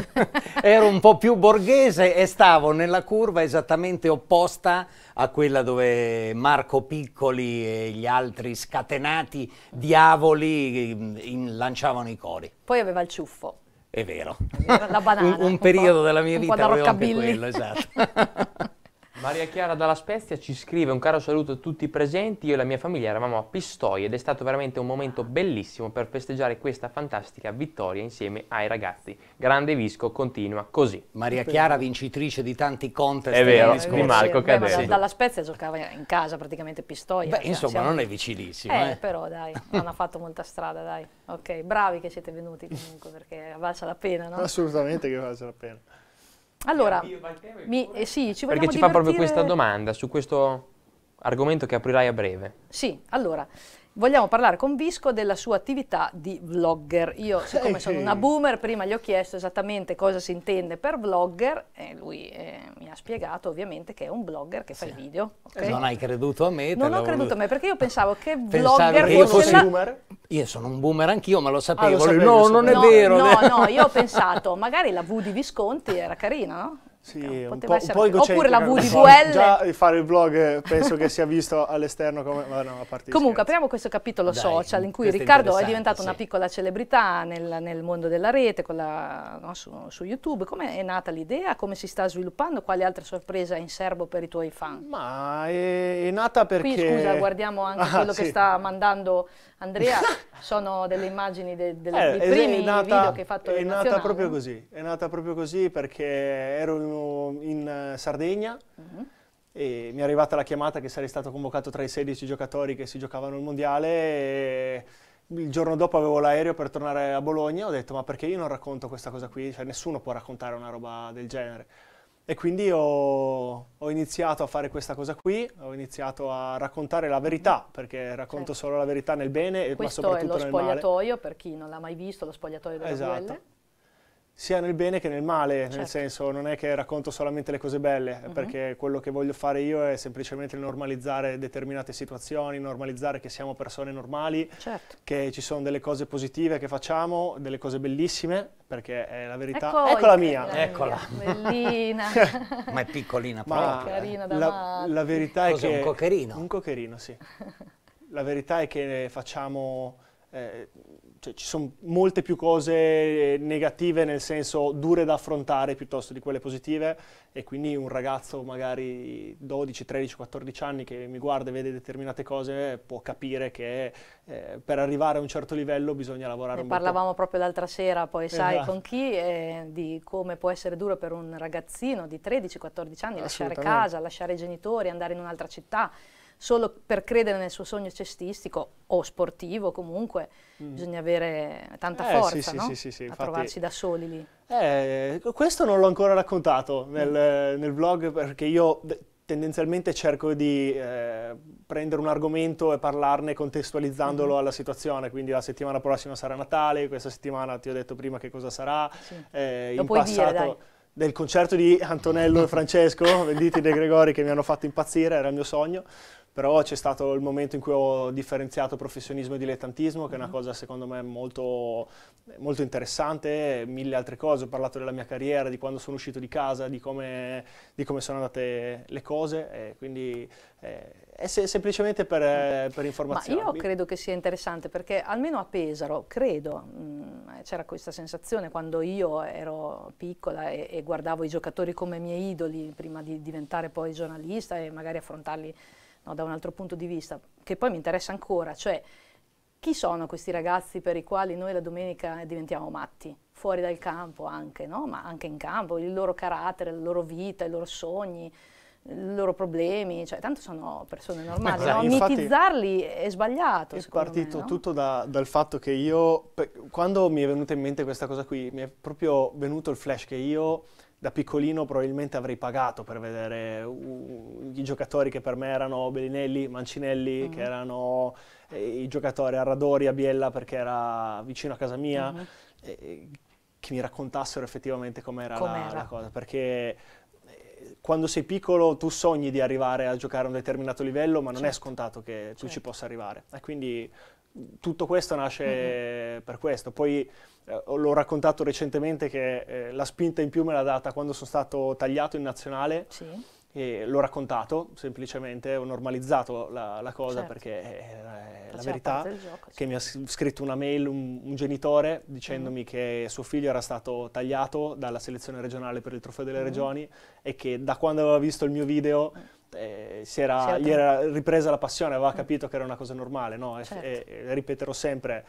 Ero un po' più borghese e stavo nella curva esattamente opposta a quella dove Marco Piccoli e gli altri scatenati diavoli mm, in, lanciavano i cori. Poi aveva il ciuffo. È vero. La Banana, un, un, periodo un della mia vita avevo anche quello, esatto. Maria Chiara dalla Spezia ci scrive un caro saluto a tutti i presenti, io e la mia famiglia eravamo a Pistoia ed è stato veramente un momento bellissimo per festeggiare questa fantastica vittoria insieme ai ragazzi. Grande Visco, continua così. Maria Chiara vincitrice di tanti contest. È vero, di, di Marco Cadere. Sì. dalla Spezia giocava in casa praticamente Pistoia. Beh, cioè, insomma siamo... non è vicinissimo. Eh, eh. però dai, non ha fatto molta strada dai. Ok, bravi che siete venuti comunque perché valsa la pena no? Assolutamente che valsa la pena. Allora, mi, eh sì, ci Perché ci divertire... fa proprio questa domanda su questo argomento che aprirai a breve. Sì, allora, Vogliamo parlare con Visco della sua attività di vlogger. Io, siccome sono una boomer, prima gli ho chiesto esattamente cosa si intende per vlogger e lui eh, mi ha spiegato ovviamente che è un blogger che sì. fa il video. Okay? Eh, non hai creduto a me? Non ho creduto a me perché io pensavo che vlogger che io fosse... Fossi... boomer? Io sono un boomer anch'io, ma lo sapevo. Ah, lo sapevo no, lo sapevo. non è no, vero. No, no, io ho pensato, magari la V di Visconti era carina, no? Sì, un po', un po Oppure la VDVL. Già fare il blog eh, penso che sia visto all'esterno come... Ma no, parte Comunque, apriamo questo capitolo Dai, social in cui Riccardo è, è diventato sì. una piccola celebrità nel, nel mondo della rete, la, no, su, su, YouTube. Come è nata l'idea? Come si sta sviluppando? Quale altra sorpresa in serbo per i tuoi fan? Ma è, è nata perché... Qui, scusa, guardiamo anche ah, quello sì. che sta mandando Andrea sono delle immagini de, de, eh, dei primi nata, video che hai fatto È nata proprio così, è nata proprio così perché ero in, in eh, Sardegna mm -hmm. e mi è arrivata la chiamata che sarei stato convocato tra i 16 giocatori che si giocavano il mondiale e il giorno dopo avevo l'aereo per tornare a Bologna, ho detto ma perché io non racconto questa cosa qui, cioè nessuno può raccontare una roba del genere. E quindi ho, ho, iniziato a fare questa cosa qui, ho iniziato a raccontare la verità, mm-hmm. perché racconto certo. solo la verità nel bene, e, ma soprattutto nel male. Questo è lo spogliatoio, per chi non l'ha mai visto, lo spogliatoio della esatto. VL sia nel bene che nel male, certo. nel senso non è che racconto solamente le cose belle, uh mhm. -huh. perché quello che voglio fare io è semplicemente normalizzare determinate situazioni, normalizzare che siamo persone normali, certo. che ci sono delle cose positive che facciamo, delle cose bellissime, perché è la verità. Ecco Eccola mia. mia. Eccola. Bellina. Ma è piccolina Ma carina da la, la verità Cos'è è che... un cocherino? Un cocherino, sì. La verità è che facciamo... Eh, cioè, ci sono molte più cose eh, negative, nel senso dure da affrontare piuttosto di quelle positive e quindi un ragazzo magari 12, 13, 14 anni che mi guarda e vede determinate cose può capire che eh, per arrivare a un certo livello bisogna lavorare ne parlavamo po'. proprio l'altra sera poi sai esatto. con chi eh, di come può essere duro per un ragazzino di 13, 14 anni lasciare casa, lasciare i genitori, andare in un'altra città solo per credere nel suo sogno cestistico o sportivo comunque mm. bisogna avere tanta eh, forza sì, no? sì, sì, sì, a infatti, trovarsi da soli lì. Eh, questo non l'ho ancora raccontato nel, mm. Eh, nel vlog perché io tendenzialmente cerco di eh, prendere un argomento e parlarne contestualizzandolo mm. alla situazione, quindi la settimana prossima sarà Natale, questa settimana ti ho detto prima che cosa sarà, sì. eh, in passato... Dire, del concerto di Antonello e Francesco, venditi De Gregori che mi hanno fatto impazzire, era il mio sogno però c'è stato il momento in cui ho differenziato professionismo e dilettantismo, che è una mhm. cosa secondo me molto, molto, interessante, mille altre cose, ho parlato della mia carriera, di quando sono uscito di casa, di come, di come sono andate le cose, quindi eh, è se semplicemente per, eh, per Ma io credo che sia interessante, perché almeno a Pesaro, credo, mm, c'era questa sensazione quando io ero piccola e, e guardavo i giocatori come miei idoli, prima di diventare poi giornalista e magari affrontarli no, da un altro punto di vista, che poi mi interessa ancora, cioè chi sono questi ragazzi per i quali noi la domenica diventiamo matti, fuori dal campo anche, no? ma anche in campo, il loro carattere, la loro vita, i loro sogni, i loro problemi, cioè, tanto sono persone normali, no? mitizzarli è sbagliato. È partito me, no? tutto da, dal fatto che io, quando mi è venuta in mente questa cosa qui, mi è proprio venuto il flash che io da piccolino probabilmente avrei pagato per vedere uh, i giocatori che per me erano Bellinelli, Mancinelli, mm. che erano eh, i giocatori Arradori, a Biella perché era vicino a casa mia, mm. eh, che mi raccontassero effettivamente com'era, com'era. La, la cosa. Perché eh, quando sei piccolo tu sogni di arrivare a giocare a un determinato livello, ma non certo. è scontato che tu certo. ci possa arrivare. E quindi mm, tutto questo nasce mm-hmm. per questo. Poi eh, l'ho raccontato recentemente che eh, la spinta in più me l'ha data quando sono stato tagliato in nazionale. Sì. E l'ho raccontato semplicemente, ho normalizzato la, la cosa certo. perché è, eh, è eh, la eh, verità gioco, che mi ha scritto una mail un, un genitore dicendomi mm. che suo figlio era stato tagliato dalla selezione regionale per il trofeo delle mm. regioni e che da quando aveva visto il mio video mm. eh, si era, si gli era ripresa la passione, aveva mm. capito che era una cosa normale. No? Certo. E, e, ripeterò sempre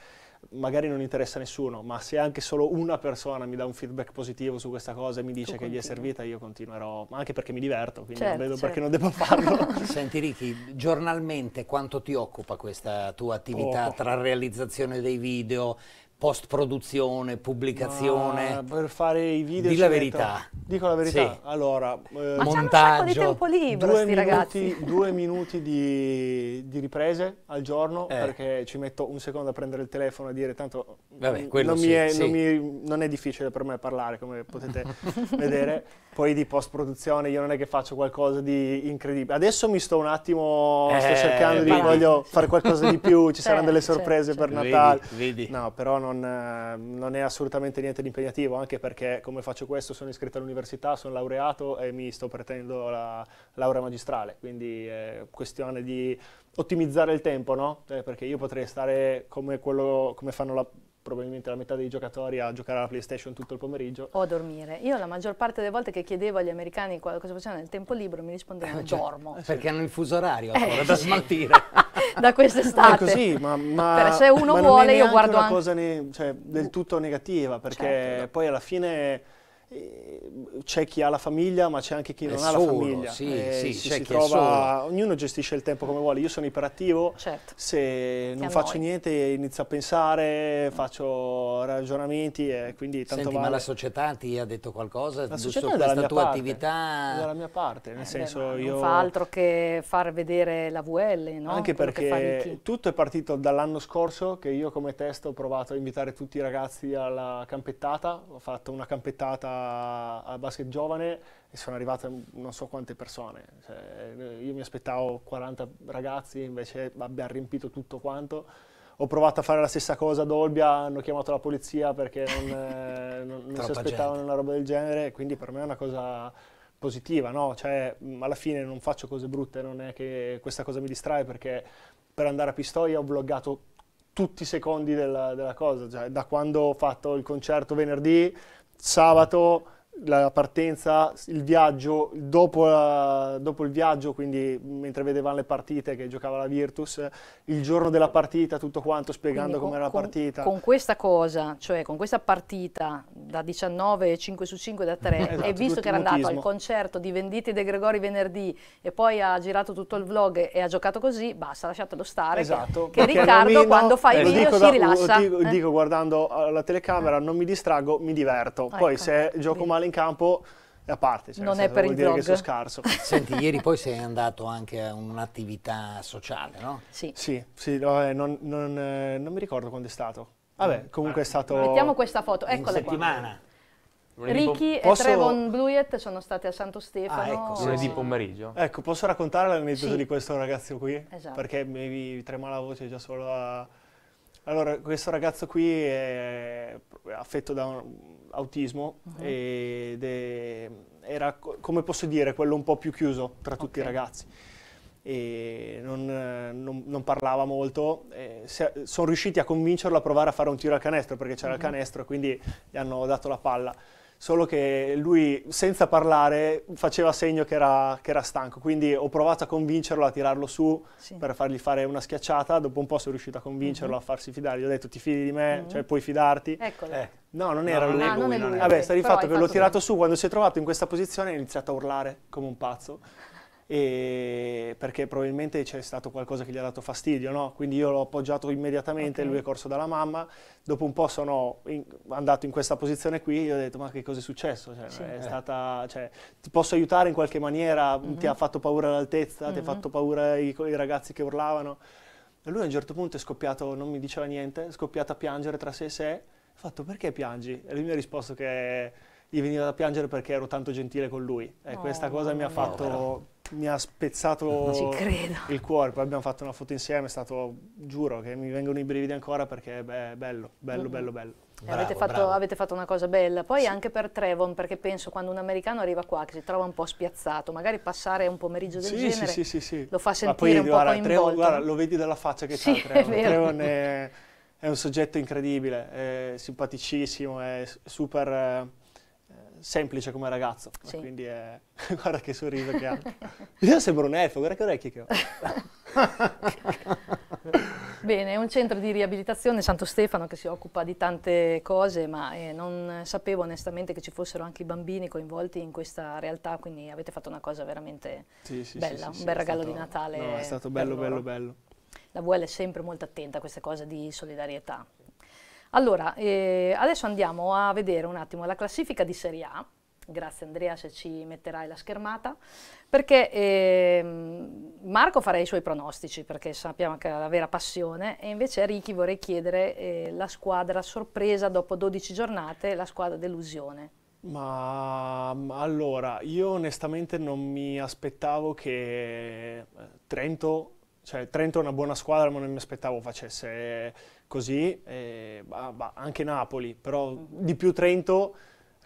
magari non interessa a nessuno, ma se anche solo una persona mi dà un feedback positivo su questa cosa e mi dice che gli è servita, io continuerò, ma anche perché mi diverto, quindi certo, non vedo certo. perché non devo farlo. Senti Ricky, giornalmente quanto ti occupa questa tua attività oh. tra realizzazione dei video post produzione, pubblicazione. Ma per fare i video. Di la verità. Dico la verità. Sì. Allora, eh, Ma montaggio. di tempo libero, due minuti, ragazzi. Due minuti di, di riprese al giorno eh. perché ci metto un secondo a prendere il telefono e dire tanto Vabbè, mm, non, sì, mi è, sì. non, mi, non è difficile per me parlare come potete vedere poi di post produzione io non è che faccio qualcosa di incredibile. Adesso mi sto un attimo, eh, sto cercando di, voglio fare qualcosa di più, ci saranno delle certo, certo, sorprese certo. per Natale. Vedi, vedi. No, però non, eh, non, è assolutamente niente di impegnativo, anche perché come faccio questo sono iscritto all'università, sono laureato e mi sto pretendendo la laurea magistrale, quindi è questione di ottimizzare il tempo, no? Eh, perché io potrei stare come, quello, come fanno la, probabilmente la metà dei giocatori a giocare alla PlayStation tutto il pomeriggio. O a dormire. Io la maggior parte delle volte che chiedevo agli americani cosa facevano nel tempo libero mi rispondevano eh, cioè, dormo. Eh, certo. Perché hanno il fuso orario eh, allora, da smaltire. da quest'estate. È così, ma, ma per se uno ma vuole io guardo anche... una cosa ne, cioè, del tutto negativa, perché certo. poi alla fine Ehm, c'è chi ha la famiglia ma c'è anche chi non è ha la famiglia sì, eh, sì, si, si trova, ognuno gestisce il tempo come vuole io sono iperattivo certo. se non faccio noi. niente inizio a pensare faccio ragionamenti e quindi tanto Senti, vale. ma la società ti ha detto qualcosa la società su questa tua parte, attività? dalla mia parte nel eh, senso beh, io non fa altro che far vedere la VL no? anche Quello perché tutto è partito dall'anno scorso che io come test ho provato a invitare tutti i ragazzi alla campettata ho fatto una campettata al basket giovane e sono arrivate non so quante persone. Cioè, eh, io mi aspettavo 40 ragazzi, invece abbiamo riempito tutto quanto. Ho provato a fare la stessa cosa ad Olbia, hanno chiamato la polizia perché non, eh, non, non si aspettavano gente. una roba del genere, quindi per me è una cosa positiva, no? Cioè, mm, alla fine non faccio cose brutte, non è che questa cosa mi distrae perché per andare a Pistoia ho vloggato tutti i secondi della, della cosa, cioè, da quando ho fatto il concerto venerdì sabato la partenza, il viaggio, dopo, la, dopo, il viaggio, quindi mentre vedevano le partite che giocava la Virtus, il giorno della partita, tutto quanto spiegando com'era la partita. Con questa cosa, cioè con questa partita da 19, 5 su 5 da 3, esatto, e visto che era andato al concerto di Venditi De Gregori venerdì e poi ha girato tutto il vlog e ha giocato così, basta, lasciatelo stare. Esatto, che, Riccardo nomino, quando fa eh, i video si da, rilassa. Lo dico, eh? dico, guardando la telecamera, non mi distraggo, mi diverto. Ah, poi ecco, se gioco male male in campo è a parte. Cioè non è per il dire blog. che sono scarso. Senti, ieri poi sei andato anche a un'attività sociale, no? Sì. Sì, sì no, eh, non, non, eh, non, mi ricordo quando è stato. Vabbè, mm. comunque è ah, stato... Mettiamo questa foto, eccola una settimana. Qua. Ricky posso... e Trevon Bluiet sono stati a Santo Stefano. Ah, ecco, sì, lunedì pomeriggio. Ecco, posso raccontare l'aneddoto sì. di questo ragazzo qui? Esatto. Perché mi trema la voce già solo a... Allora, questo ragazzo qui è affetto da un, autismo uh-huh. ed è, era, come posso dire, quello un po' più chiuso tra tutti okay. i ragazzi. Non, non, non, parlava molto, sono riusciti a convincerlo a provare a fare un tiro al canestro perché c'era uh-huh. il mhm. canestro, quindi gli hanno dato la palla solo che lui senza parlare faceva segno che era, che era stanco, quindi ho provato a convincerlo a tirarlo su sì. per fargli fare una schiacciata, dopo un po' sono riuscito a convincerlo mm -hmm. a farsi fidare, gli ho detto ti fidi di me, mm -hmm. cioè puoi fidarti. Eccolo. Eh. No, non era no, lui. Ah, lui, non lui. Vabbè, sta di fatto che l'ho tirato bene. su, quando si è trovato in questa posizione ha iniziato a urlare come un pazzo perché probabilmente c'è stato qualcosa che gli ha dato fastidio, no? quindi io l'ho appoggiato immediatamente, okay. lui è corso dalla mamma, dopo un po' sono in, andato in questa posizione qui e ho detto ma che cosa è successo? Cioè, sì, è eh. stata, cioè, ti posso aiutare in qualche maniera? Mm -hmm. Ti mhm. ha fatto paura l'altezza? Mm -hmm. Ti ha mhm. fatto paura i, i ragazzi che urlavano? E lui a un certo punto è scoppiato, non mi diceva niente, è scoppiato a piangere tra sé e sé, ho fatto perché piangi? E lui mi ha risposto che gli veniva da piangere perché ero tanto gentile con lui e oh, questa cosa mi ha fatto... Però mi ha spezzato il cuore. Poi abbiamo fatto una foto insieme, è stato, giuro, che mi vengono i brividi ancora perché è bello, bello, mm bello, bello. Bravo, avete, fatto, avete, fatto, una cosa bella. Poi sì. anche per Trevon, perché penso quando un americano arriva qua che si trova un po' spiazzato, magari passare un pomeriggio del sì, genere sì, lo fa sentire poi, un guarda, po' coinvolto. Trevon, guarda, lo vedi dalla faccia che sì, c'ha Trevon. È Trevon è, è, un soggetto incredibile, è simpaticissimo, è super... Eh, semplice come ragazzo, sì. quindi è... guarda che sorriso che ha. Io sembro un elfo, guarda che orecchie che ho. Bene, è un centro di riabilitazione Santo Stefano che si occupa di tante cose, ma eh, non sapevo onestamente che ci fossero anche i bambini coinvolti in questa realtà, quindi avete fatto una cosa veramente sì, sì, bella, un bel regalo stato, di Natale. No, è stato bello, bello, bello. La VL è sempre molto attenta a queste cose di solidarietà. Allora, eh, adesso andiamo a vedere un attimo la classifica di Serie A. Grazie Andrea se ci metterai la schermata, perché eh, Marco farà i suoi pronostici, perché sappiamo che è la vera passione, e invece a Ricky vorrei chiedere eh, la squadra sorpresa dopo 12 giornate, la squadra delusione. Ma, ma allora, io onestamente non mi aspettavo che eh, Trento, cioè Trento è una buona squadra, ma non mi aspettavo facesse così, eh, anche Napoli, però di più Trento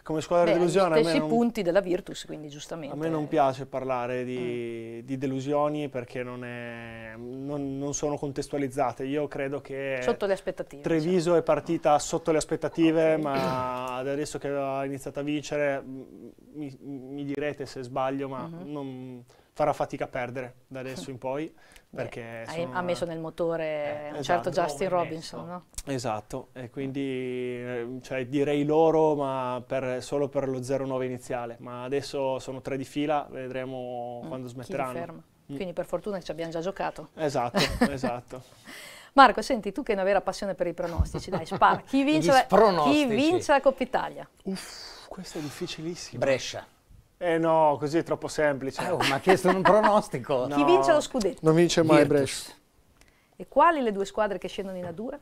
come squadra Beh, delusione. Gli stessi non, punti della Virtus, quindi giustamente. A me non piace parlare di, mm. di delusioni perché non, è, non, non, sono contestualizzate. Io credo che. Sotto le aspettative. Treviso cioè. è partita sotto le aspettative, okay. ma adesso che ha iniziato a vincere, mi, mi, direte se sbaglio, ma mm -hmm. non farà fatica a perdere da adesso in poi. Perché Beh, sono, ha messo nel motore eh, un esatto, certo Justin Robinson, no? Esatto, e quindi eh, cioè, direi loro ma per, solo per lo 0-9 iniziale, ma adesso sono tre di fila, vedremo mm, quando smetteranno. Mm. Quindi per fortuna ci abbiamo già giocato. Esatto, esatto. Marco, senti, tu che hai una vera passione per i pronostici, dai, spara. Chi vince, la, chi vince la Coppa Italia? Uff, questo è difficilissimo. Brescia. Eh no, così è troppo semplice. Eh, oh, ma ha chiesto un pronostico. No. Chi vince lo scudetto? Non vince mai Brescia. E quali le due squadre che scendono in A2?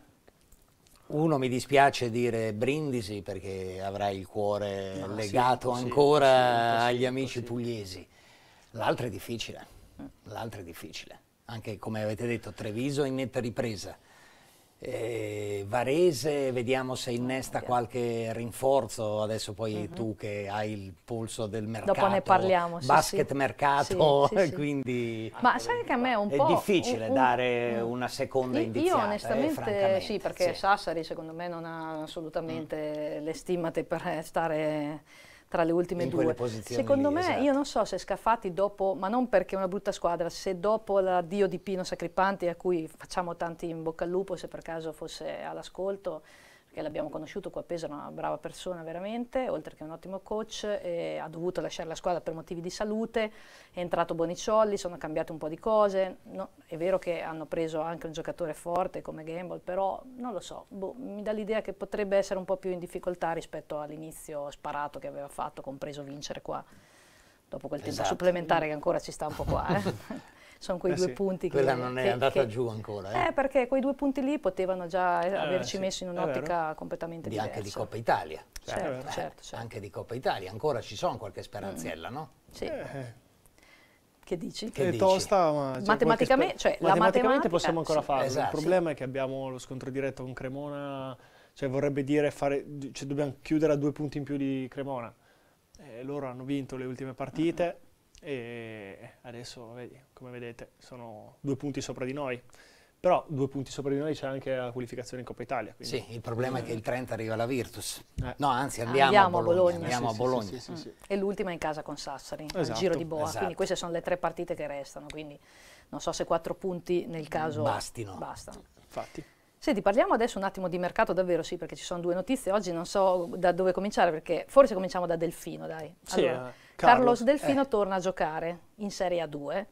Uno mi dispiace dire Brindisi perché avrà il cuore no, ah, legato sì, ancora sì, agli amici pugliesi. L'altra è difficile, mm. l'altra è difficile. Anche come avete detto, Treviso in netta ripresa. Eh, Varese, vediamo se innesta qualche rinforzo, adesso poi mm-hmm. tu che hai il polso del mercato. Dopo ne parliamo. Sì, basket sì. mercato, sì, quindi... Ma sai che a me è un è po'... È difficile un, dare un, mm. una seconda indiziata, Io eh, onestamente eh, sì, perché Sassari secondo me non ha assolutamente mm. le stimate per stare tra le ultime in due. Secondo lì, me, esatto. io non so se Scaffati dopo, ma non perché è una brutta squadra, se dopo l'addio di Pino Sacripanti, a cui facciamo tanti in bocca al lupo, se per caso fosse all'ascolto, che l'abbiamo conosciuto qua a Pesaro, una brava persona veramente, oltre che un ottimo coach, ha dovuto lasciare la squadra per motivi di salute, è entrato Boniciolli, sono cambiate un po' di cose, no, è vero che hanno preso anche un giocatore forte come Gamble, però non lo so, boh, mi dà l'idea che potrebbe essere un po' più in difficoltà rispetto all'inizio sparato che aveva fatto, compreso vincere qua dopo quel tempo esatto. supplementare che ancora ci sta un po' qua. Eh. sono quei eh due sì, punti quella che... Quella non è che, andata che, giù ancora. Eh? eh? perché quei due punti lì potevano già eh, averci sì, messo in un'ottica completamente di, diversa. Anche di Coppa Italia. Certo, certo, eh. certo, certo, Anche di Coppa Italia, ancora ci sono qualche speranziella, mm. no? Sì. Eh. Che dici? Che è dici? tosta, ma... matematicamente, cioè, matematicamente matematica, possiamo ancora sì, farlo. Esatto. Il problema è che abbiamo lo scontro diretto con Cremona, cioè vorrebbe dire fare... Cioè, dobbiamo chiudere a due punti in più di Cremona. Eh, loro hanno vinto le ultime partite, e adesso vedi, come vedete sono due punti sopra di noi però due punti sopra di noi c'è anche la qualificazione in Coppa Italia. Quindi. Sì, il problema è che il 30 arriva alla Virtus. Eh. No, anzi andiamo, andiamo, a Bologna. Andiamo a Bologna. E l'ultima in casa con Sassari, esatto. al giro di Boa. Esatto. Quindi queste sono le tre partite che restano, quindi non so se quattro punti nel caso bastino. bastano. Infatti. Senti, parliamo adesso un attimo di mercato davvero, sì, perché ci sono due notizie. Oggi non so da dove cominciare, perché forse cominciamo da Delfino, dai. Allora, sì, eh Carlos, Carlos Delfino eh. torna a giocare in Serie A2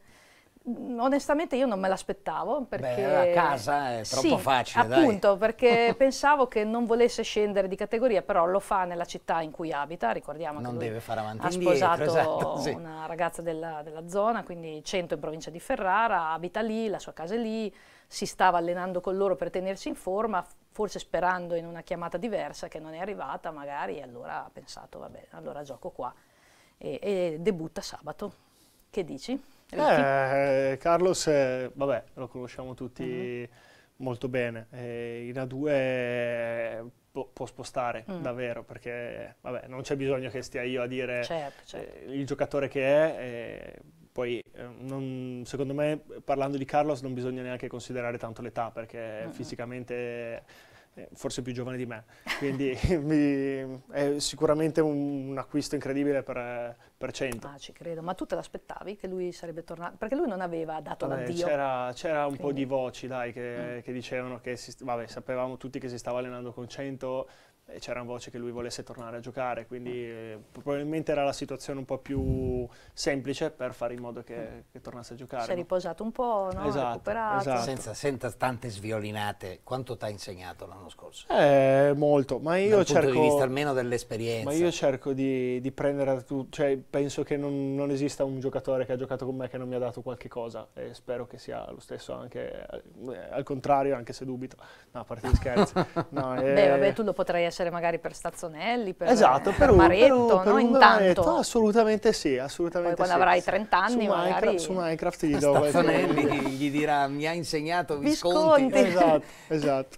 mm, onestamente io non me l'aspettavo perché Beh, a casa è troppo sì, facile appunto dai. perché pensavo che non volesse scendere di categoria però lo fa nella città in cui abita ricordiamo non che deve fare avanti ha sposato esatto, sì. una ragazza della, della zona quindi Cento in provincia di Ferrara abita lì la sua casa è lì si stava allenando con loro per tenersi in forma forse sperando in una chiamata diversa che non è arrivata magari e allora ha pensato vabbè allora gioco qua e, e debutta sabato. Che dici? Eh, eh, Carlos, eh, vabbè, lo conosciamo tutti mm -hmm. molto bene. Eh, in A2 eh, può, può spostare mm. davvero, perché vabbè, non c'è bisogno che stia io a dire certo, certo. Eh, il giocatore che è. poi, non, secondo me, parlando di Carlos, non bisogna neanche considerare tanto l'età, perché mm -hmm. fisicamente forse più giovane di me, quindi mi, è sicuramente un, un, acquisto incredibile per, per 100. Ah, ci credo, ma tu te l'aspettavi che lui sarebbe tornato? Perché lui non aveva dato vabbè, l'addio. C'era, un quindi. po' di voci, dai, che, mm. che dicevano che, si, vabbè, sapevamo tutti che si stava allenando con 100, e c'erano voci che lui volesse tornare a giocare, quindi eh, probabilmente era la situazione un po' più semplice per fare in modo che, che tornasse a giocare. Si è riposato un po', no? esatto, recuperato. Esatto. Senza, senza, tante sviolinate, quanto ti ha insegnato l'anno scorso? Eh, molto, ma io Dal cerco... punto di vista almeno dell'esperienza. Ma io cerco di, di prendere, cioè penso che non, non, esista un giocatore che ha giocato con me che non mi ha dato qualche cosa e spero che sia lo stesso anche, eh, al contrario, anche se dubito, no, a parte gli scherzi. No, eh... Beh, vabbè, tu lo potrai essere essere magari per Stazzonelli, per, esatto, per, per un, Maretto, per un, no? Maretto, assolutamente sì, assolutamente Poi quando sì. avrai 30 anni su magari... Minecraft, su Minecraft gli do Stazzonelli gli, dirà, mi ha insegnato Visconti. Visconti. Esatto, esatto.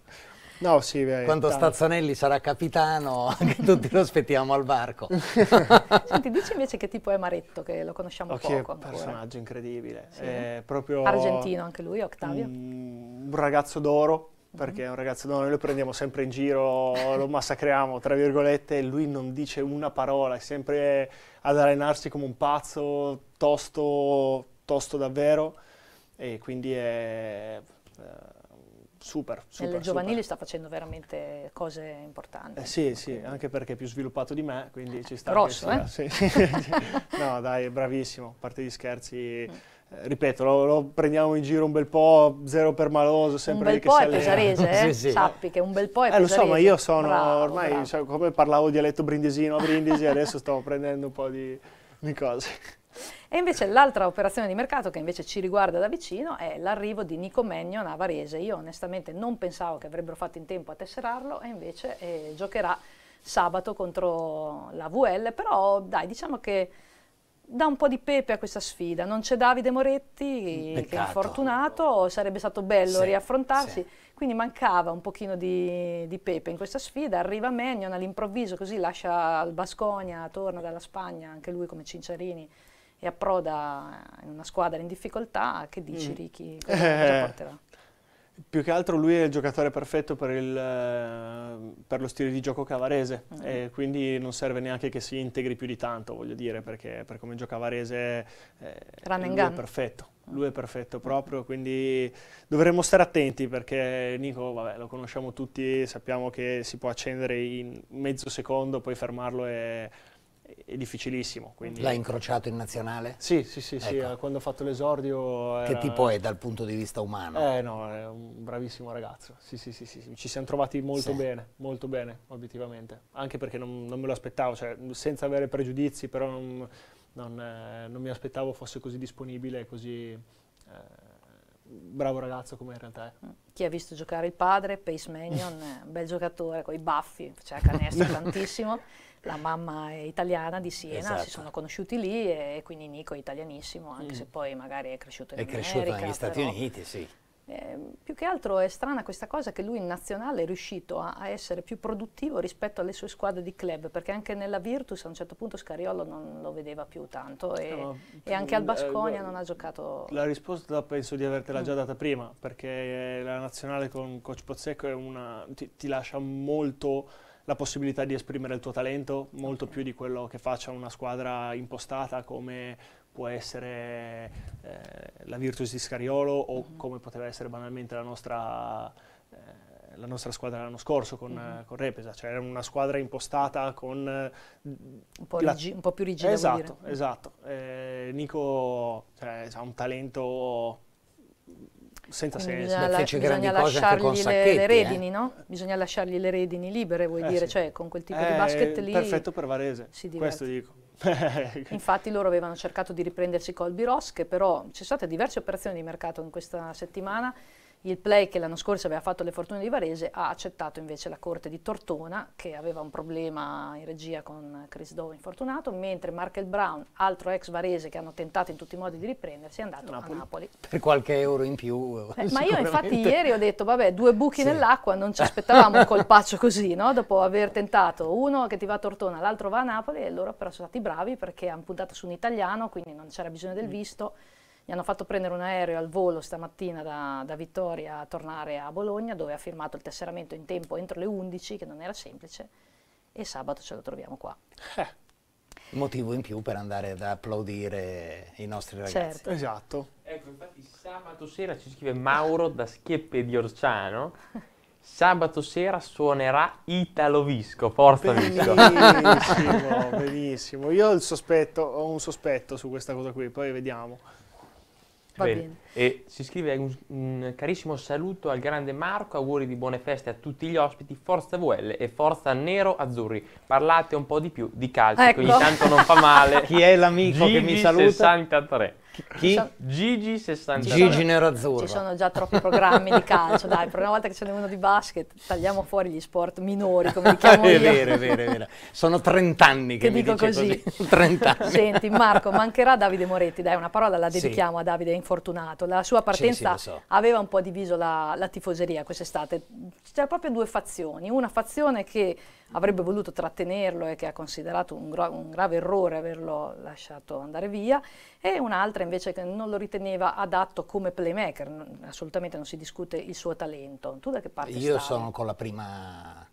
No, sì, beh, Quando tanto. Stazzonelli sarà capitano, anche tutti lo aspettiamo al barco. Senti, dici invece che tipo è Maretto, che lo conosciamo okay, poco. Un personaggio incredibile. Sì. È proprio... Argentino anche lui, Octavio. Mm, un ragazzo d'oro, perché è un ragazzo, no, noi lo prendiamo sempre in giro, lo massacriamo, tra virgolette, lui non dice una parola, è sempre ad allenarsi come un pazzo, tosto, tosto davvero, e quindi è... Eh, super, super. Nelle giovanili sta facendo veramente cose importanti. Eh sì, sì, anche perché è più sviluppato di me, quindi eh, ci sta. Grosso, eh? Sì. no, dai, bravissimo, a parte gli scherzi... Mm eh, ripeto, lo, lo, prendiamo in giro un bel po', zero per Maloso, sempre lì che si allena. Un bel po' è pesarese, eh? sì, sì. sappi che un bel po' è pesarese. Eh, lo so, ma io sono bravo, ormai, bravo. Cioè, come parlavo dialetto brindisino a brindisi, adesso sto prendendo un po' di, di cose. E invece l'altra operazione di mercato che invece ci riguarda da vicino è l'arrivo di Nico Mennion a Varese. Io onestamente non pensavo che avrebbero fatto in tempo a tesserarlo e invece eh, giocherà sabato contro la VL, però dai, diciamo che dà un po' di pepe a questa sfida. Non c'è Davide Moretti, Peccato. che è fortunato, sarebbe stato bello sì, riaffrontarsi. Sì. Quindi mancava un pochino di, di, pepe in questa sfida. Arriva Magnon all'improvviso, così lascia il Basconia, torna dalla Spagna, anche lui come Cinciarini, e approda in una squadra in difficoltà. Che dici, mm. Ricky? Cosa, eh. cosa porterà? più che altro lui è il giocatore perfetto per, il, eh, per lo stile di gioco cavarese mm. e quindi non serve neanche che si integri più di tanto, voglio dire, perché per come gioca Varese eh, lui gun. è perfetto. Lui è perfetto mm. proprio, quindi dovremmo stare attenti perché Nico, vabbè, lo conosciamo tutti, sappiamo che si può accendere in mezzo secondo, poi fermarlo e è difficilissimo. Quindi... L'ha incrociato in nazionale? Sì, sì, sì, ecco. Eh, quando ho fatto l'esordio... Era... Che tipo è dal punto di vista umano? Eh no, è un bravissimo ragazzo, sì, sì, sì, sì. ci siamo trovati molto sì. bene, molto bene, obiettivamente, anche perché non, non me lo aspettavo, cioè, senza avere pregiudizi, però non, non, eh, non, mi aspettavo fosse così disponibile, così... Eh, bravo ragazzo come in realtà è. Mm. Chi ha visto giocare il padre, Pace Mannion, eh, bel giocatore con i baffi, faceva canestro tantissimo. La mamma è italiana di Siena, esatto. si sono conosciuti lì e quindi Nico è italianissimo, anche mm. se poi magari è cresciuto in è America. È cresciuto negli Stati Uniti, sì. Eh, più che altro è strana questa cosa che lui in nazionale è riuscito a, a, essere più produttivo rispetto alle sue squadre di club, perché anche nella Virtus a un certo punto Scariolo non lo vedeva più tanto e, no, e anche al eh, Basconia non ha giocato. La risposta penso di avertela già mm. data prima, perché la nazionale con Coach Pozzecco una, ti, ti lascia molto la possibilità di esprimere il tuo talento, molto più di quello che faccia una squadra impostata come può essere eh, la Virtus di Scariolo o uh-huh. come poteva essere banalmente la nostra, eh, la nostra squadra l'anno scorso con, uh-huh. con, Repesa, cioè era una squadra impostata con... Eh, un po', la... rigi- un po più rigida. Esatto, esatto. Eh, Nico cioè, ha un talento senza senso. Bisogna, la, bisogna lasciargli le, le, eh. redini, eh? no? Bisogna lasciargli le redini libere, vuoi eh dire, sì. cioè con quel tipo eh, di basket lì. Perfetto per Varese, questo dico. Infatti loro avevano cercato di riprendersi Colby Ross, che però ci sono state diverse operazioni di mercato in questa settimana il play che l'anno scorso aveva fatto le fortune di Varese ha accettato invece la corte di Tortona che aveva un problema in regia con Chris Dove infortunato, mentre Markel Brown, altro ex Varese che hanno tentato in tutti i modi di riprendersi, è andato Napoli. a Napoli. Per qualche euro in più. Beh, ma io infatti ieri ho detto, vabbè, due buchi sì. nell'acqua, non ci aspettavamo un colpaccio così, no? dopo aver tentato uno che ti va a Tortona, l'altro va a Napoli e loro però sono stati bravi perché hanno puntato su un italiano, quindi non c'era bisogno del mm. visto. Mm gli hanno fatto prendere un aereo al volo stamattina da, da Vittoria a tornare a Bologna, dove ha firmato il tesseramento in tempo entro le 11, che non era semplice, e sabato ce lo troviamo qua. Eh motivo in più per andare ad applaudire i nostri ragazzi. Certo. Esatto. Ecco, infatti sabato sera ci scrive Mauro da Schieppe di Orciano. Sabato sera suonerà Italo Visco, forza benissimo, Visco. Benissimo, benissimo. Io ho, sospetto, ho un sospetto su questa cosa qui, poi vediamo. Bene. Bene. E si scrive un, un, carissimo saluto al grande Marco, auguri di buone feste a tutti gli ospiti, forza VL e forza Nero Azzurri. Parlate un po' di più di calcio, ecco. che ogni ecco. tanto non fa male. Chi è l'amico che mi saluta? 63. Chi? Gigi 60. Gigi Nerazzurro. Ci sono già troppi programmi di calcio, dai, per una volta che ce n'è uno di basket, tagliamo fuori gli sport minori, come li chiamo è vero, è vero, è vero. Sono 30 anni che, che dico così. così. 30 anni. Senti, Marco, mancherà Davide Moretti, dai, una parola la dedichiamo sì. a Davide, è infortunato. La sua partenza sì, sì, so. aveva un po' diviso la, la tifoseria quest'estate. C'erano proprio due fazioni, una fazione che avrebbe voluto trattenerlo e che ha considerato un, gra un grave errore averlo lasciato andare via, e un'altra invece che non lo riteneva adatto come playmaker, non, assolutamente non si discute il suo talento. Tu da che parte Io stavi? sono con la prima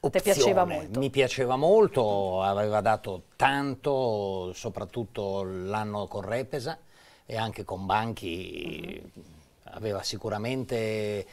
opzione. Piaceva Mi piaceva molto, aveva dato tanto, soprattutto l'anno con Repesa e anche con Banchi mm -hmm. aveva sicuramente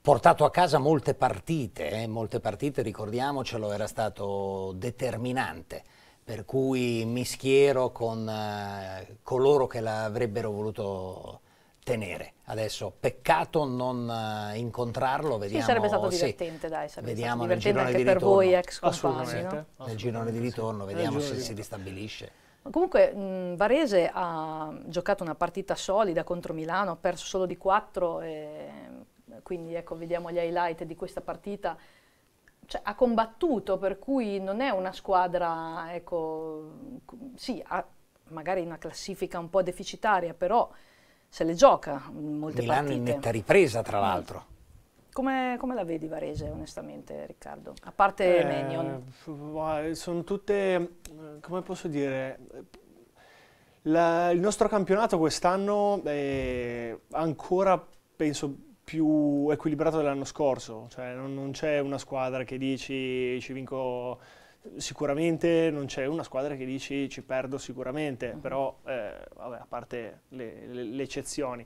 portato a casa molte partite, eh? molte partite ricordiamocelo era stato determinante, per cui mi schiero con eh, coloro che l'avrebbero voluto tenere. Adesso peccato non eh, incontrarlo, vediamo. Sì, sarebbe stato divertente, dai, sarebbe vediamo stato divertente anche per voi ex compagni, no? Nel girone di ritorno, vediamo se si ristabilisce. Comunque mh, Varese ha giocato una partita solida contro Milano, ha perso solo di 4 e quindi ecco, vediamo gli highlight di questa partita. Cioè, ha combattuto, per cui non è una squadra, ecco, sì, ha magari una classifica un po' deficitaria, però se le gioca in molte Milano partite. Milano in netta ripresa, tra l'altro. Mm. Come, come, la vedi Varese, onestamente, Riccardo? A parte eh, Menion. Sono tutte, eh, come posso dire, la, il nostro campionato quest'anno è ancora, penso, più equilibrato dell'anno scorso, cioè non, non c'è una squadra che dici ci vinco sicuramente, non c'è una squadra che dici ci perdo sicuramente, uh-huh. però eh, vabbè, a parte le, le, le eccezioni.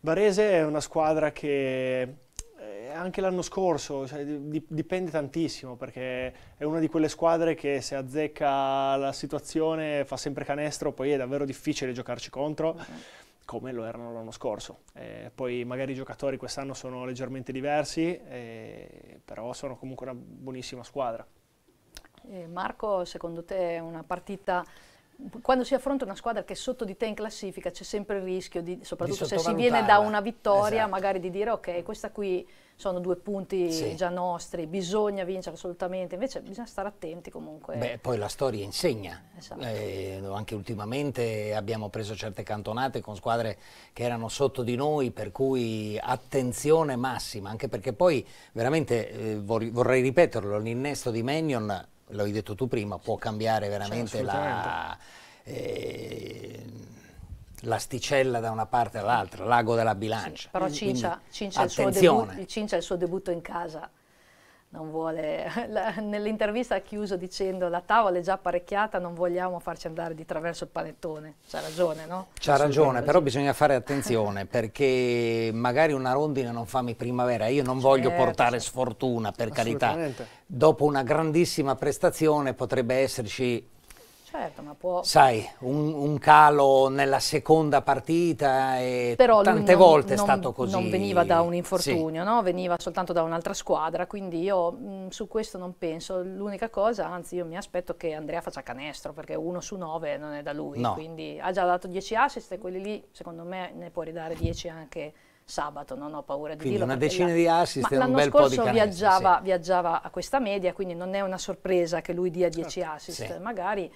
Varese è una squadra che eh, anche l'anno scorso, cioè, dipende tantissimo perché è una di quelle squadre che se azzecca la situazione fa sempre canestro, poi è davvero difficile giocarci contro. Uh-huh come lo erano l'anno scorso. Eh, poi magari i giocatori quest'anno sono leggermente diversi, eh, però sono comunque una buonissima squadra. Eh, Marco, secondo te è una partita quando si affronta una squadra che è sotto di te in classifica c'è sempre il rischio, di, soprattutto di se si viene da una vittoria, esatto. magari di dire ok, questa qui sono due punti sì. già nostri, bisogna vincere assolutamente, invece bisogna stare attenti comunque. Beh, poi la storia insegna, esatto. eh, anche ultimamente abbiamo preso certe cantonate con squadre che erano sotto di noi, per cui attenzione massima, anche perché poi veramente eh, vorrei ripeterlo, l'innesto di Menion l'hai detto tu prima, può cambiare veramente la, eh, l'asticella da una parte all'altra, l'ago della bilancia. Però Cincia, Quindi, Cincia, il debut, Cincia il suo debutto in casa non vuole, nell'intervista ha chiuso dicendo la tavola è già apparecchiata, non vogliamo farci andare di traverso il panettone. C'ha ragione, no? C'ha ragione, però bisogna fare attenzione perché magari una rondine non fami primavera, io non certo, voglio portare sfortuna per carità. Dopo una grandissima prestazione potrebbe esserci Certo, ma può... Sai, un, un calo nella seconda partita e Però tante non, volte non, è stato così. Non veniva da un infortunio, sì. no? veniva soltanto da un'altra squadra, quindi io mh, mm, su questo non penso. L'unica cosa, anzi io mi aspetto che Andrea faccia canestro, perché uno su nove non è da lui, no. quindi ha già dato 10 assist e quelli lì secondo me ne può ridare 10 anche sabato, non ho paura di quindi dirlo. una decina di assist e un bel po' di canestri. L'anno viaggiava, sì. viaggiava a questa media, quindi non è una sorpresa che lui dia 10 certo. assist, sì. magari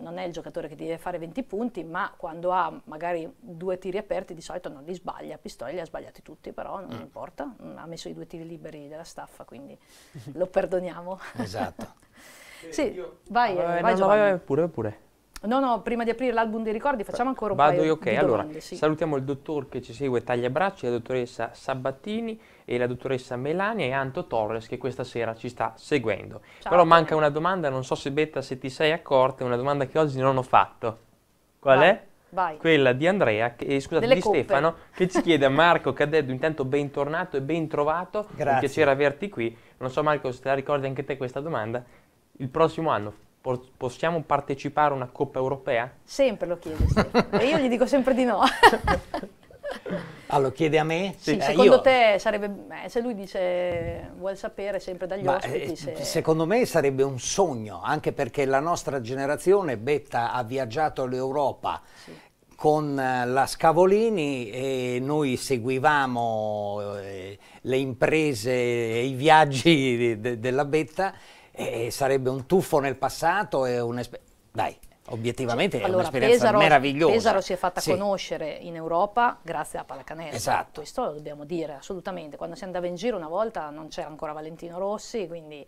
non è il giocatore che deve fare 20 punti, ma quando ha magari due tiri aperti di solito non li sbaglia. Pistoia li ha sbagliati tutti, però non mm. importa, ha messo i due tiri liberi della staffa, quindi lo perdoniamo. Esatto. sì, io... vai, eh, vai no, vai, pure, pure. No, no, prima di aprire l'album dei ricordi facciamo ancora un Vado paio io, okay. di domande. Allora, sì. Salutiamo il dottor che ci segue taglia Tagliabracci, la dottoressa Sabattini, e la dottoressa Melania e Anto Torres che questa sera ci sta seguendo. Ciao. Però manca una domanda, non so se Betta se ti sei accorta, è una domanda che oggi non ho fatto. Qual Vai. è? Vai. Quella di Andrea, eh, scusate, Delle di coppe. Stefano, che ci chiede a Marco Cadeddu, intanto bentornato e bentrovato, Grazie. un piacere averti qui. Non so Marco se te la ricordi anche te questa domanda. Il prossimo anno possiamo partecipare a una Coppa Europea? Sempre lo chiede Stefano, e io gli dico sempre di no. Allora, chiede a me? Sì, eh, secondo io... te sarebbe, eh, se lui dice, vuol sapere sempre dagli Ma, ospiti eh, se... Secondo me sarebbe un sogno, anche perché la nostra generazione, Betta, ha viaggiato l'Europa sì. con eh, la Scavolini e noi seguivamo eh, le imprese e i viaggi de della Betta e sarebbe un tuffo nel passato e un'esperienza... Dai, Obiettivamente allora, è un'esperienza Pesaro, meravigliosa. Pesaro si è fatta sì. conoscere in Europa grazie alla pallacanestro. Esatto. Questo lo dobbiamo dire assolutamente. Quando si andava in giro una volta non c'era ancora Valentino Rossi, quindi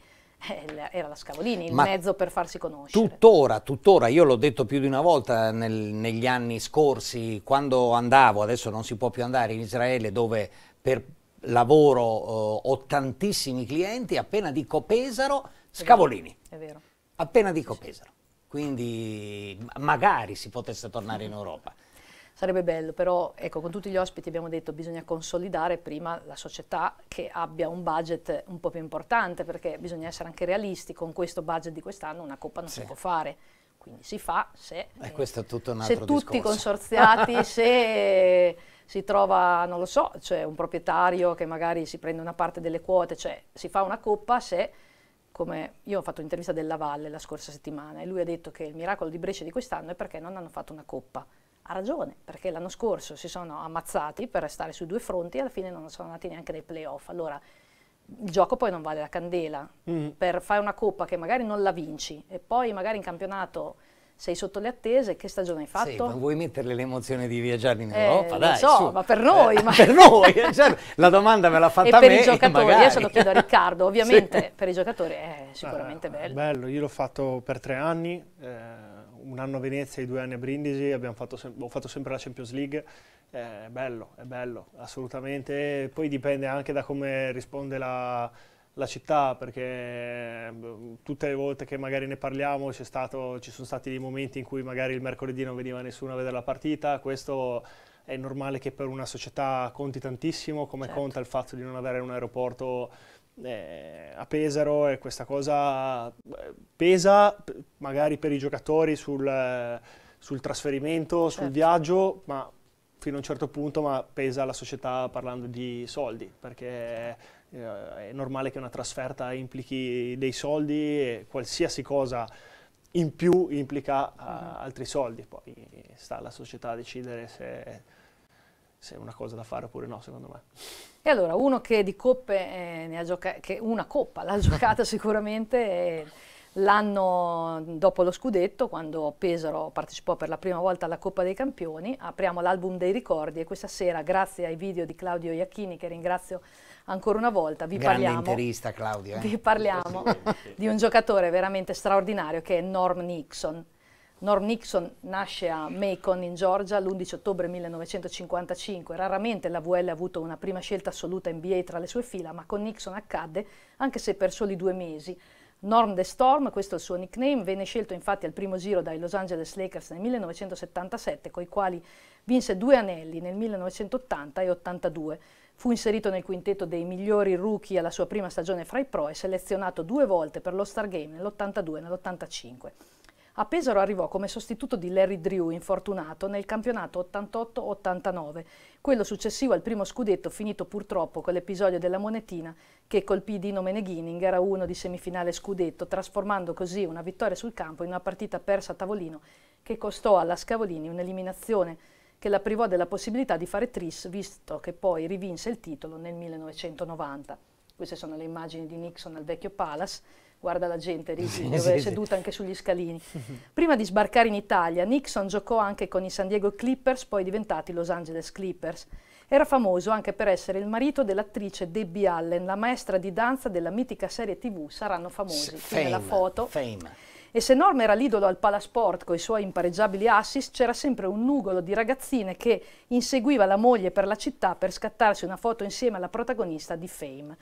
eh, era la Scavolini il Ma mezzo per farsi conoscere. Tuttora, tuttora, io l'ho detto più di una volta nel, negli anni scorsi, quando andavo, adesso non si può più andare in Israele dove per lavoro eh, ho tantissimi clienti, appena dico Pesaro, Scavolini. È vero. È vero. Appena dico sì. Pesaro quindi magari si potesse tornare in Europa. Sarebbe bello, però ecco, con tutti gli ospiti abbiamo detto che bisogna consolidare prima la società che abbia un budget un po' più importante, perché bisogna essere anche realisti, con questo budget di quest'anno una coppa non sì. si può fare quindi si fa se, eh, se tutti i consorziati, se si trova, non lo so, cioè un proprietario che magari si prende una parte delle quote, cioè si fa una coppa se come io ho fatto un'intervista della Valle la scorsa settimana e lui ha detto che il miracolo di Brescia di quest'anno è perché non hanno fatto una coppa. Ha ragione, perché l'anno scorso si sono ammazzati per restare su due fronti e alla fine non sono andati neanche nei playoff. Allora, il gioco poi non vale la candela. Mm. Per fare una coppa che magari non la vinci e poi magari in campionato sei sotto le attese, che stagione hai fatto? Sì, ma vuoi metterle l'emozione di viaggiare in eh, Europa? Eh, Dai, so, su. ma per noi. Eh, ma... Per noi, eh, certo. la domanda me l'ha fatta e per me, i giocatori, magari. io ce lo chiedo a Riccardo, ovviamente sì. per i giocatori è sicuramente eh, bello. Bello, io l'ho fatto per tre anni, eh, un anno a Venezia e due anni a Brindisi, fatto ho fatto sempre la Champions League, è eh, bello, è bello, assolutamente, poi dipende anche da come risponde la la città perché tutte le volte che magari ne parliamo stato, ci sono stati dei momenti in cui magari il mercoledì non veniva nessuno a vedere la partita, questo è normale che per una società conti tantissimo come certo. conta il fatto di non avere un aeroporto eh, a Pesaro e questa cosa eh, pesa magari per i giocatori sul, sul trasferimento, certo. sul viaggio, ma fino a un certo punto ma pesa la società parlando di soldi perché eh, è normale che una trasferta implichi dei soldi e qualsiasi cosa in più implica eh, mm-hmm. altri soldi, poi sta alla società a decidere se, se è una cosa da fare oppure no, secondo me. E allora, uno che di coppe eh, ne ha giocato, che una coppa l'ha giocata sicuramente eh, l'anno dopo lo scudetto, quando Pesaro partecipò per la prima volta alla Coppa dei Campioni, apriamo l'album dei ricordi e questa sera, grazie ai video di Claudio Iacchini, che ringrazio ancora una volta vi Grande parliamo, interista, Claudia, eh? vi parliamo di un giocatore veramente straordinario che è Norm Nixon. Norm Nixon nasce a Macon in Georgia l'11 ottobre 1955. Raramente la VL ha avuto una prima scelta assoluta NBA tra le sue fila, ma con Nixon accadde, anche se per soli due mesi. Norm The Storm, questo è il suo nickname, venne scelto infatti al primo giro dai Los Angeles Lakers nel 1977, coi quali vinse due anelli nel 1980 e 82. Fu inserito nel quintetto dei migliori rookie alla sua prima stagione fra i pro e selezionato due volte per lo Star Game nell'82 e nell'85. A Pesaro arrivò come sostituto di Larry Drew, infortunato, nel campionato 88-89, quello successivo al primo scudetto finito purtroppo con l'episodio della monetina che colpì Dino Meneghini in gara 1 di semifinale scudetto, trasformando così una vittoria sul campo in una partita persa a tavolino che costò alla Scavolini un'eliminazione che la privò della possibilità di fare tris, visto che poi rivinse il titolo nel 1990. Queste sono le immagini di Nixon al vecchio Palace, guarda la gente, Risi, dove sì, è seduta sì. anche sugli scalini. Prima di sbarcare in Italia, Nixon giocò anche con i San Diego Clippers, poi diventati Los Angeles Clippers. Era famoso anche per essere il marito dell'attrice Debbie Allen, la maestra di danza della mitica serie TV Saranno famosi. Fame, qui nella foto. Fame e se Norma era l'idolo al palasport con i suoi impareggiabili assist, c'era sempre un nugolo di ragazzine che inseguiva la moglie per la città per scattarsi una foto insieme alla protagonista di Fame.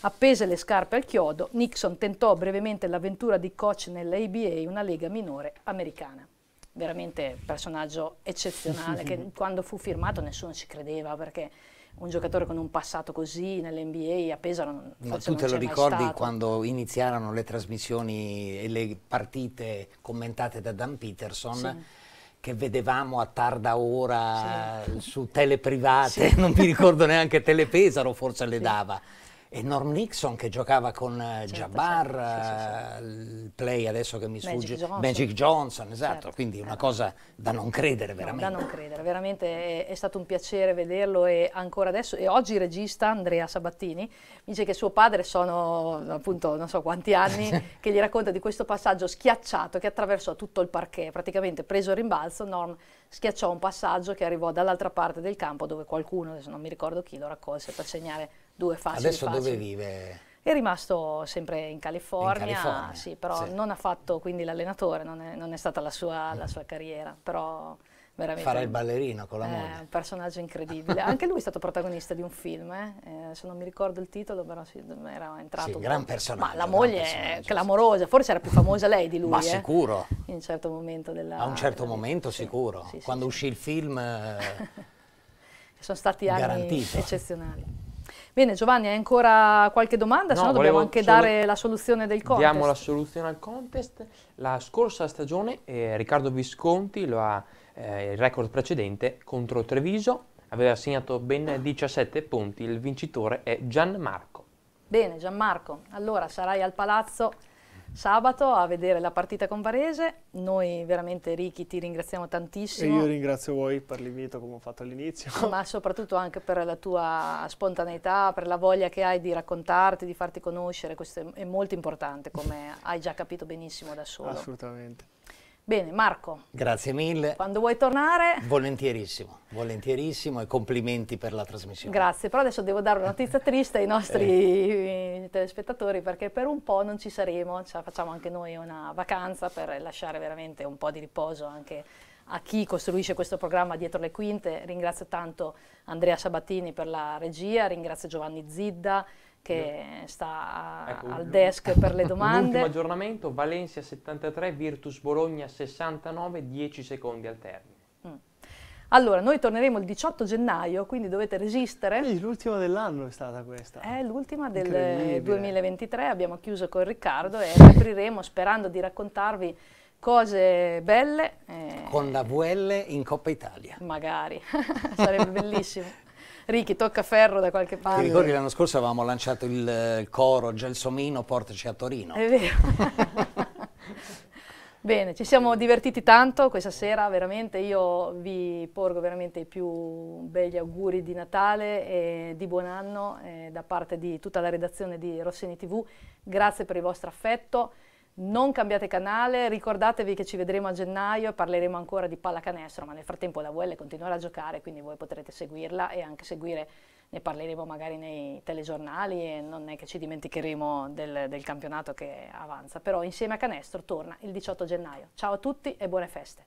Appese le scarpe al chiodo, Nixon tentò brevemente l'avventura di coach nell'ABA, una lega minore americana. Veramente personaggio eccezionale che quando fu firmato nessuno ci credeva perché un giocatore con un passato così nell'NBA a Pesaro non, Ma tu te lo ricordi quando iniziarono le trasmissioni e le partite commentate da Dan Peterson? Sì che vedevamo a tarda ora sì. su tele private, sì. non mi ricordo neanche Telepesaro forse sì. le dava e Norm Nixon che giocava con eh, certo, Jabbar, certo, sì, sì, sì. Eh, il play adesso che mi Magic sfugge, Johnson. Magic Johnson, esatto, certo. quindi una eh. cosa da non credere veramente. No, da non credere, veramente è, è, stato un piacere vederlo e ancora adesso, e oggi il regista Andrea Sabattini dice che suo padre sono appunto non so quanti anni che gli racconta di questo passaggio schiacciato che attraversò tutto il parquet, praticamente preso il rimbalzo, Norm schiacciò un passaggio che arrivò dall'altra parte del campo dove qualcuno, adesso non mi ricordo chi, lo raccolse per segnare due facili. Adesso facili. dove vive? È rimasto sempre in California, in California sì, però sì. non ha fatto quindi l'allenatore, non, non è, stata la sua, mm. la sua carriera, però veramente... Farà il ballerino con la eh, moglie. È un personaggio incredibile. Anche lui è stato protagonista di un film, eh? Eh, se non mi ricordo il titolo, però sì, era entrato... Sì, un gran personaggio. Ma la moglie è clamorosa, forse era più famosa lei di lui. Ma eh? sicuro. In un certo momento della... A un certo momento sì. sicuro. Quando uscì il film... Eh, Sono stati anni garantito. eccezionali. Bene, Giovanni, hai ancora qualche domanda? No, Se no dobbiamo anche dare la soluzione del contest. Diamo la soluzione al contest. La scorsa stagione eh, Riccardo Visconti lo ha eh, il record precedente contro Treviso, aveva segnato ben 17 punti, il vincitore è Gianmarco. Bene Gianmarco, allora sarai al palazzo sabato a vedere la partita con Varese. Noi veramente Ricky ti ringraziamo tantissimo. E io ringrazio voi per l'invito come ho fatto all'inizio. Ma soprattutto anche per la tua spontaneità, per la voglia che hai di raccontarti, di farti conoscere. Questo è molto importante come hai già capito benissimo da solo. Assolutamente. Bene, Marco. Grazie mille. Quando vuoi tornare? Volentierissimo, volentierissimo e complimenti per la trasmissione. Grazie, però adesso devo dare una notizia triste ai nostri eh. telespettatori perché per un po' non ci saremo, cioè, facciamo anche noi una vacanza per lasciare veramente un po' di riposo anche a chi costruisce questo programma dietro le quinte. Ringrazio tanto Andrea Sabatini per la regia, ringrazio Giovanni Zidda, che Io. sta ecco, al desk per le domande. L'ultimo aggiornamento, Valencia 73, Virtus Bologna 69, 10 secondi al termine. Mm. Allora, noi torneremo il 18 gennaio, quindi dovete resistere. Sì, l'ultima dell'anno è stata questa. È l'ultima del 2023, abbiamo chiuso con Riccardo e apriremo sperando di raccontarvi cose belle. Eh, con la VL in Coppa Italia. Magari, sarebbe bellissimo. Ricky, tocca ferro da qualche parte. Ti ricordi l'anno scorso avevamo lanciato il eh, coro Gelsomino, portaci a Torino. È vero. Bene, ci siamo divertiti tanto questa sera, veramente io vi porgo veramente i più begli auguri di Natale e di buon anno eh, da parte di tutta la redazione di Rossini TV. Grazie per il vostro affetto. Non cambiate canale, ricordatevi che ci vedremo a gennaio e parleremo ancora di pallacanestro, ma nel frattempo la VL continuerà a giocare, quindi voi potrete seguirla e anche seguire, ne parleremo magari nei telegiornali e non è che ci dimenticheremo del, del campionato che avanza, però insieme a canestro torna il 18 gennaio. Ciao a tutti e buone feste!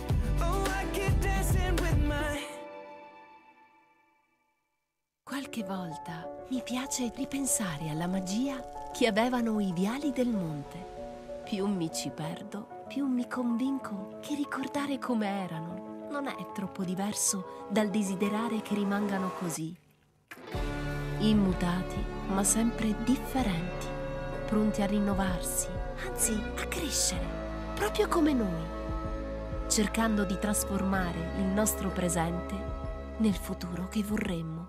Oh, Qualche volta mi piace ripensare alla magia che avevano i viali del monte. Più mi ci perdo, più mi convinco che ricordare come erano non è troppo diverso dal desiderare che rimangano così. Immutati, ma sempre differenti, pronti a rinnovarsi, anzi a crescere, proprio come noi cercando di trasformare il nostro presente nel futuro che vorremmo.